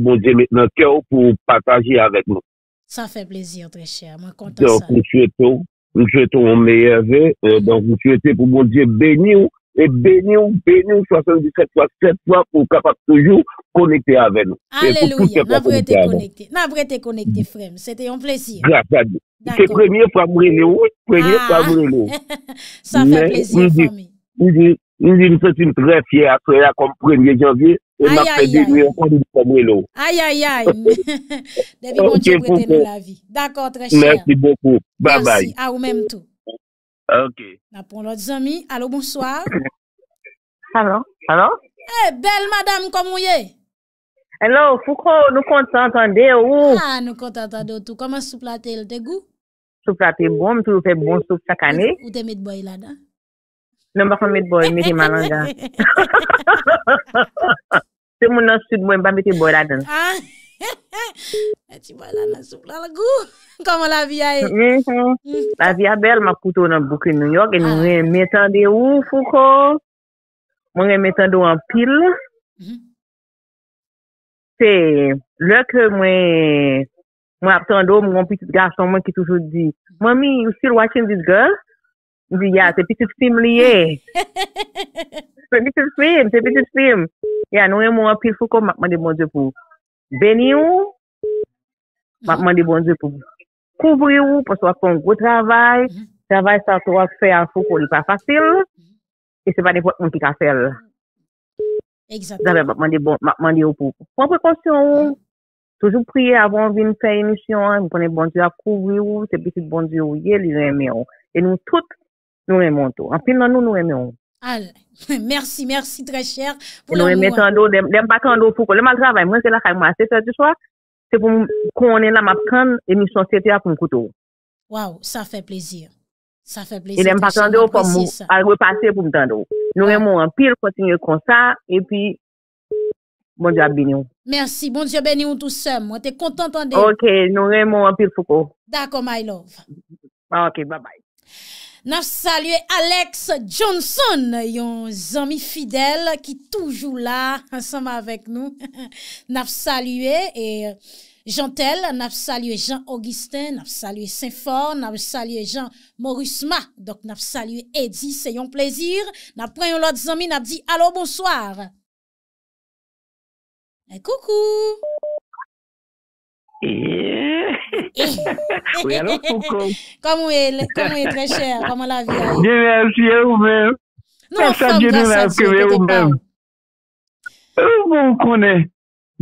moun diye met nan kèw pou pataji avèk nou. Sa fè plezir trè chè, moun kontan sa. Moun sou etou, moun sou etou moun meyèvè, moun sou eté pou moun diye bènyou, bènyou, bènyou, 77 sèpwa, 77 sèpwa pou kapak poujou konekte avèk nou. Aleluya, nan vre te konekte, nan vre te konekte frem, sète yon plezir. Gratad, se premye fèm renyou, premye fèm renyou. Sa fè plezir, frem. Ni se ti m tre fye akso e a komprenye javye. Ayayay. E m apre debe yon kondi di kabre lo. Ayayay. Debe yon di pretene la vi. Dakor, tre chen. Mersi boko. Mersi, a ou menm tou. Ok. Na pon lot zami. Alo, bonsoir. Alo, alo. E, bel madame komon ye. Alo, fou kon nou konta antande ou? A, nou konta antande ou tou. Koman souplate el te gou? Souplate gom, tou lou fe broun sou sakane. Ou te met boy la da? Non bakan met boy, met e malanga. Se moun nan soud mwen, ba met e boy la den. Ah. E ti bala nan sou la lagou. Koman la viya e. Mhm. Mhm. La viya bel, makoutou nan bouke New York en mwen ah. metan de ou foukou. Mwen men metan do an pil. Mhm. Se, lè ke mwen ap tando mwen piti gar son mwen ki toujou di. Mami, you still watching this girl? Ou di, ya, se pitit fim liye. Se pitit fim, se pitit fim. Ya, nou yon moun apil foko, makman de bon diyo pou. Beni ou, makman de bon diyo pou. Kouvri ou, pou so akon gwo travay. Mm-hmm. Travay sa to ak fè an foko li pa fasil. Mm-hmm. E se pa de fote moun ki ka fel. Zabe, makman de bon, makman diyo pou. Pon prekonsyon ou. Toujou priye, avon vin fè emisyon, moun konen bon diyo akouvri ou, se pitit bon diyo ou, ye li renme ou. E nou tout, Nou remonto. Anpil nan nou, nou remyon. Al, mersi, mersi, tre chèr. Nou remy tando, dem patando foko. Le mal travay, mwen se la kaj mwase, se se te chwa, se pou konen la map kan, emisyon sete ap mkoutou. Waw, sa fe plezir. Sa fe e plezir. E dem patando pou mwou, al repase pou mtando. Nou remon anpil, kontinye kon sa, epi, bon diop binyon. Mersi, bon diop binyon tout sem. Mwen te kontantande. Ok, nou remon anpil foko. Dako, my love. Ah, ok, babay. Naf salye Alex Johnson, yon zami fidel ki toujou la ansama avek nou. Naf salye e, Jantel, naf salye Jean-Augustin, naf salye Saint-Fort, naf salye Jean-Maurice Ma. Dok naf salye Edi, se yon plezir. Naf preyon lot zami, naf di alo, bonsoir. E koukou! Koukou! Eee Eee Komwe, komwe, tre cher Komwe la vi Dey mersi e ou men Non, fok, dasan, fok, dey mersi O, moun konen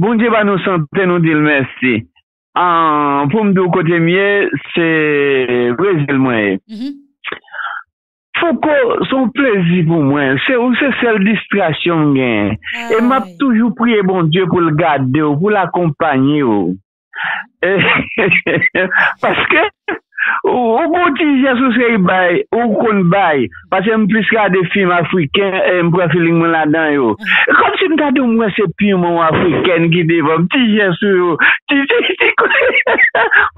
Bounje ba nou santen nou dil mersi An, pou mdou kote mye Se brezil mwen Fokou, son plezi pou mwen Se ou se sel distrasyon gen E ah, map toujou priye bon die Pou l gade ou, pou l akompany ou oh. Paske Ou kon ti jensou sey baye Ou kon baye Paske m plis ka de film afriken M kwen filin moun la dan yo Kom si m ta de mwen sepil moun afriken Ki devon ti jensou yo Ti jensou yo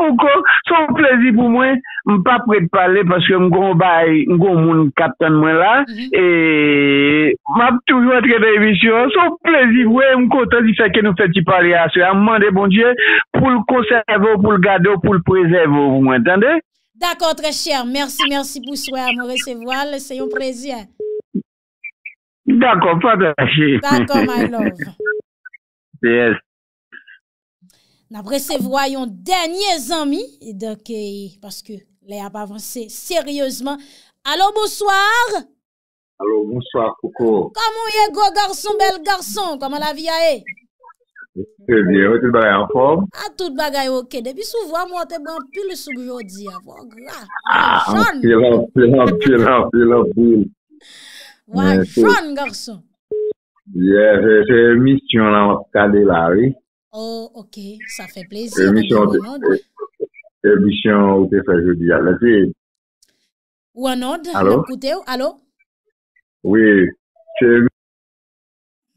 Ou kon son plezi pou mwen m pa pre de pale, paske m goun bay, m goun moun kapten mwen la, mhm. e m ap toujou atre devisyon, sou plezi, m kontan di sa ke nou feti pale aswe, m mande bon diye, pou l konservo, pou l gado, pou l presevo, m entende? Dakon, tre chèr, mersi, mersi, bouswe, amore se voal, se yon plezi. Dakon, fata chè. Dakon, my love. P.S. Napre se voyon, denye zanmi, e deke, eh, paske, Le ap avanse seryosman. Alo, moussoar. Alo, moussoar, koukou. Kamon ye go, garson, bel garson? Koman la viya e? Se bien, moun te bagay an fon. A tout bagay, ok. Depi souvo, moun te banpil souk jodi. Anpil, anpil, anpil, anpil. Woy, fon, garson. Ye, se misyon la moun kade la, oui. Oh, ok. Sa fe plezyon. Se misyon de pep. Ebisyon ou te fè joudi alè zè. Ou anod, akoute ou, alò? Oui, chè mi.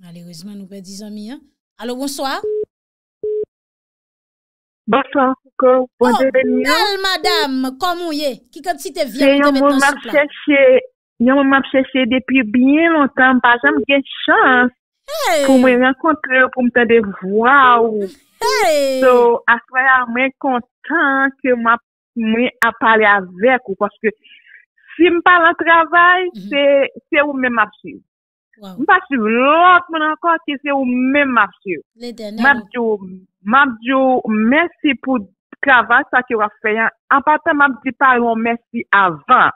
Malérezman nou pè di zami, an. Alò, bonsoir. Bonsoir, koukò. Bon, oh, bel madame, komou ye? Kikèd si te vye? E, yon mè mè apseche, yon mè mè apseche depi bien lontan, pa zèm gen chan, pou mè renkontre, pou mè tè de vwa ou. So, akwa yon mè kont, an se m ap mwen ap pale avek ou, koske si m pale an travay, se ou men mapchiv. M mapchiv lot mwen an kote, se ou men mapchiv. Le dene ou. Mapchiv, mapchiv, mersi pou travay sa ki wap fweyan, an patan mapchiv pale an mersi avan,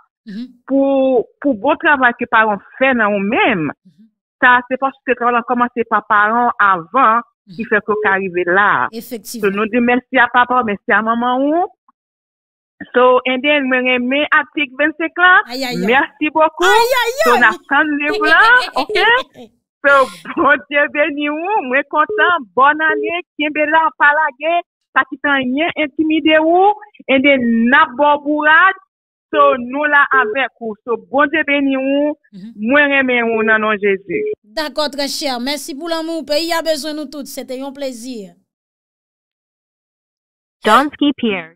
pou, pou go travay ki pale an fwe nan ou menm, Sa sepòs sepòs la komanse pa paran avan si fèk fòk arive la. Efektive. Se nou di mersi a mm-hmm. papa, mersi a maman ou. So enden mwen reme atik 25 la. Ayayon. Mersi boku. Ayayon. Se nou na san nou nevla. Ok. So bon diè veni ou. Mwen kontan. Bon ane. Kien be la pala gen. Sa ki tan yon entimide ou. Enden nap bon bourad. So nou la avek ou. So bon de beni ou, mhm. mwen reme ou nanon jezi. Dakot rechèr. Mèsi pou l'amou. Pe y a bezwen nou tout. Se teyon plezir. Don't keep here.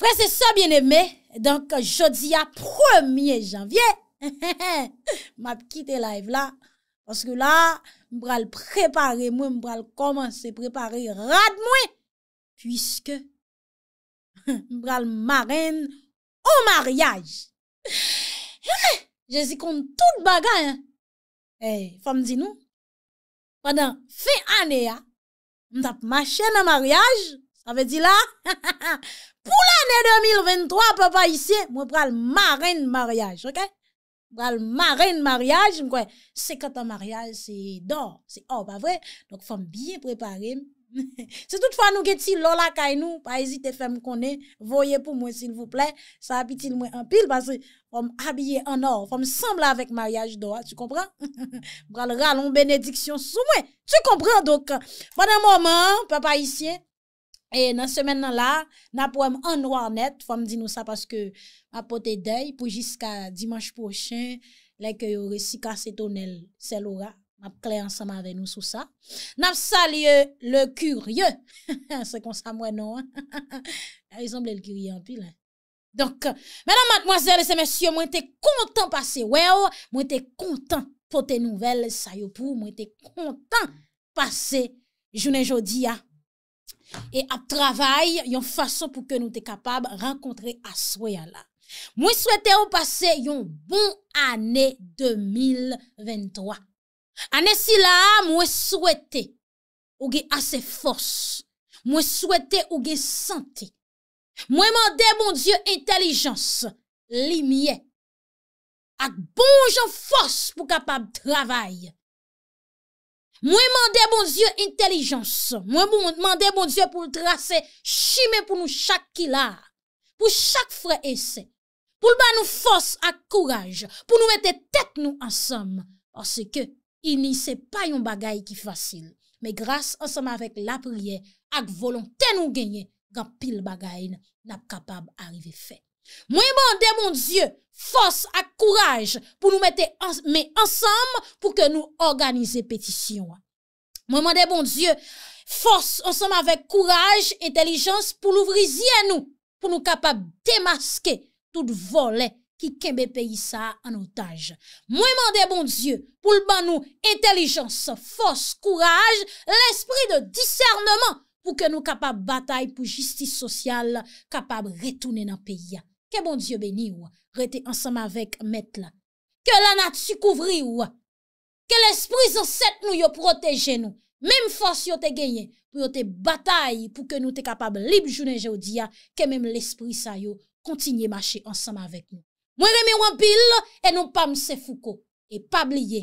Fren se sa bien eme. Donk jodi a premier janvye. Ma pkite live la. Pwoske la mbral prepare mwen. Mbral komanse prepare rad mwen. Fwiske. Mbral marene mwen. Mariage Je si kon tout bagay Fem di nou Fadan fe ane M tap ma chen Mariage Pou l ane 2023 Papa isi Mwen pral marin mariage Mwen pral marin mariage Se katan mariage Se dor Fem biye preparem Se tout fwa nou geti lola kay nou, pa ezite fem konen, voye pou mwen silvouple, sa apitil mwen anpil, pase fwa m habye anor, fwa m sembla vek maryaj doa, tu kompran? M pral ralon benediksyon sou mwen, tu kompran do ka? Fwa nan mouman, papa isye, e nan semen nan la, na pou m anor net, fwa m di nou sa, paske apote day pou jiska dimanj pochen, leke yon resika setonel selora. Mab kle ansama ave nou sou sa. Naf sa liye le kurye. Se kon sa mwenon. Rezomble le kurye anpil. Donk, menan madmoazel e se mesye, mwen te kontan pase. Oh, mwen te kontan pote nouvel sayopou. Mwen te kontan pase jounen jodi ya. E ap travay yon fason pou ke nou te kapab renkontre aswe ya la. Mwen souwete ou pase yon bon ane 2023. Ane si la, mwen souwete ouge ase fos. Mwen souwete ouge sante. Mwen mande bon Diyo entelijans li miye. Ak bon jan fos pou kapab travay. Mwen mande bon Diyo entelijans. Mwen mande bon Diyo pou drase chimè pou nou chak ki la. Pou chak fre ense. Pou lba nou fos ak kouraj. Pou nou mette tet nou ansam. Ose ke I ni se pa yon bagay ki fasil, me grase anseman vek la priye ak volon ten nou genye gan pil bagay nan kapab arive fe. Mwen mwande, mwen die, fos ak kouraj pou nou mette me anseman pou ke nou organize petisyon. Mwen mwande, mwen die, fos anseman vek kouraj, entelijans pou nou vrizye nou, pou nou kapab demaske tout volet Ki kembe peyi sa anotaj. Mwen mande bon Diyo pou l ban nou intelijans, fos, kouraj, l espri de discernman pou ke nou kapab batay pou jistis sosyal kapab retounen an peyi. Ke bon Diyo beni ou, rete ansama vek met la. Ke l anat su kouvri ou, ke l espri zanset nou yo proteje nou. Mem fos yo te genyen, pou yo te batay, pou ke nou te kapab libjounen je ou diya, kembe l espri sa yo kontinye mache ansama vek nou. Mwen reme wampil, e nou e pa mse fouko, e pabliye.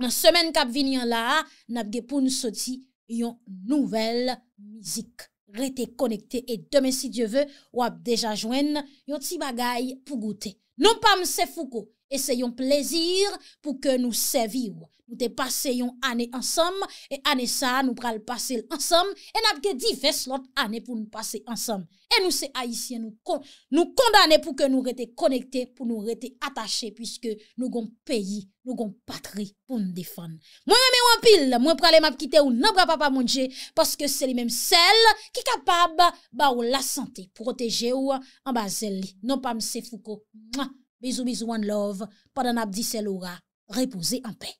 Nan semen kap vinyan la, napge pou nou soti yon nouvel mzik. Rete konekte, e deme si dieve, wap deja jwen yon ti bagay pou goute. Nou pa mse fouko. E se yon plezir pou ke nou seviv. Nou te pase yon ane ansam. E ane sa nou pral pase l'ansam. E napke di fes lot ane pou nou pase ansam. E nou se haisyen nou kondane pou ke nou rete konekte pou nou rete atache. Piske nou gon peyi, nou gon patre pou nou defan. Mwen mwen mwen mwen pil. Mwen pral em ap kite ou nan pra pa pa mounje. Paske se li menm sel ki kapab ba ou la sante. Proteje ou an bazeli. Non pa mse fuko. Mwen mwen mwen mwen. Bizou bizou an love, padan ap di sel ora, repouze an pe.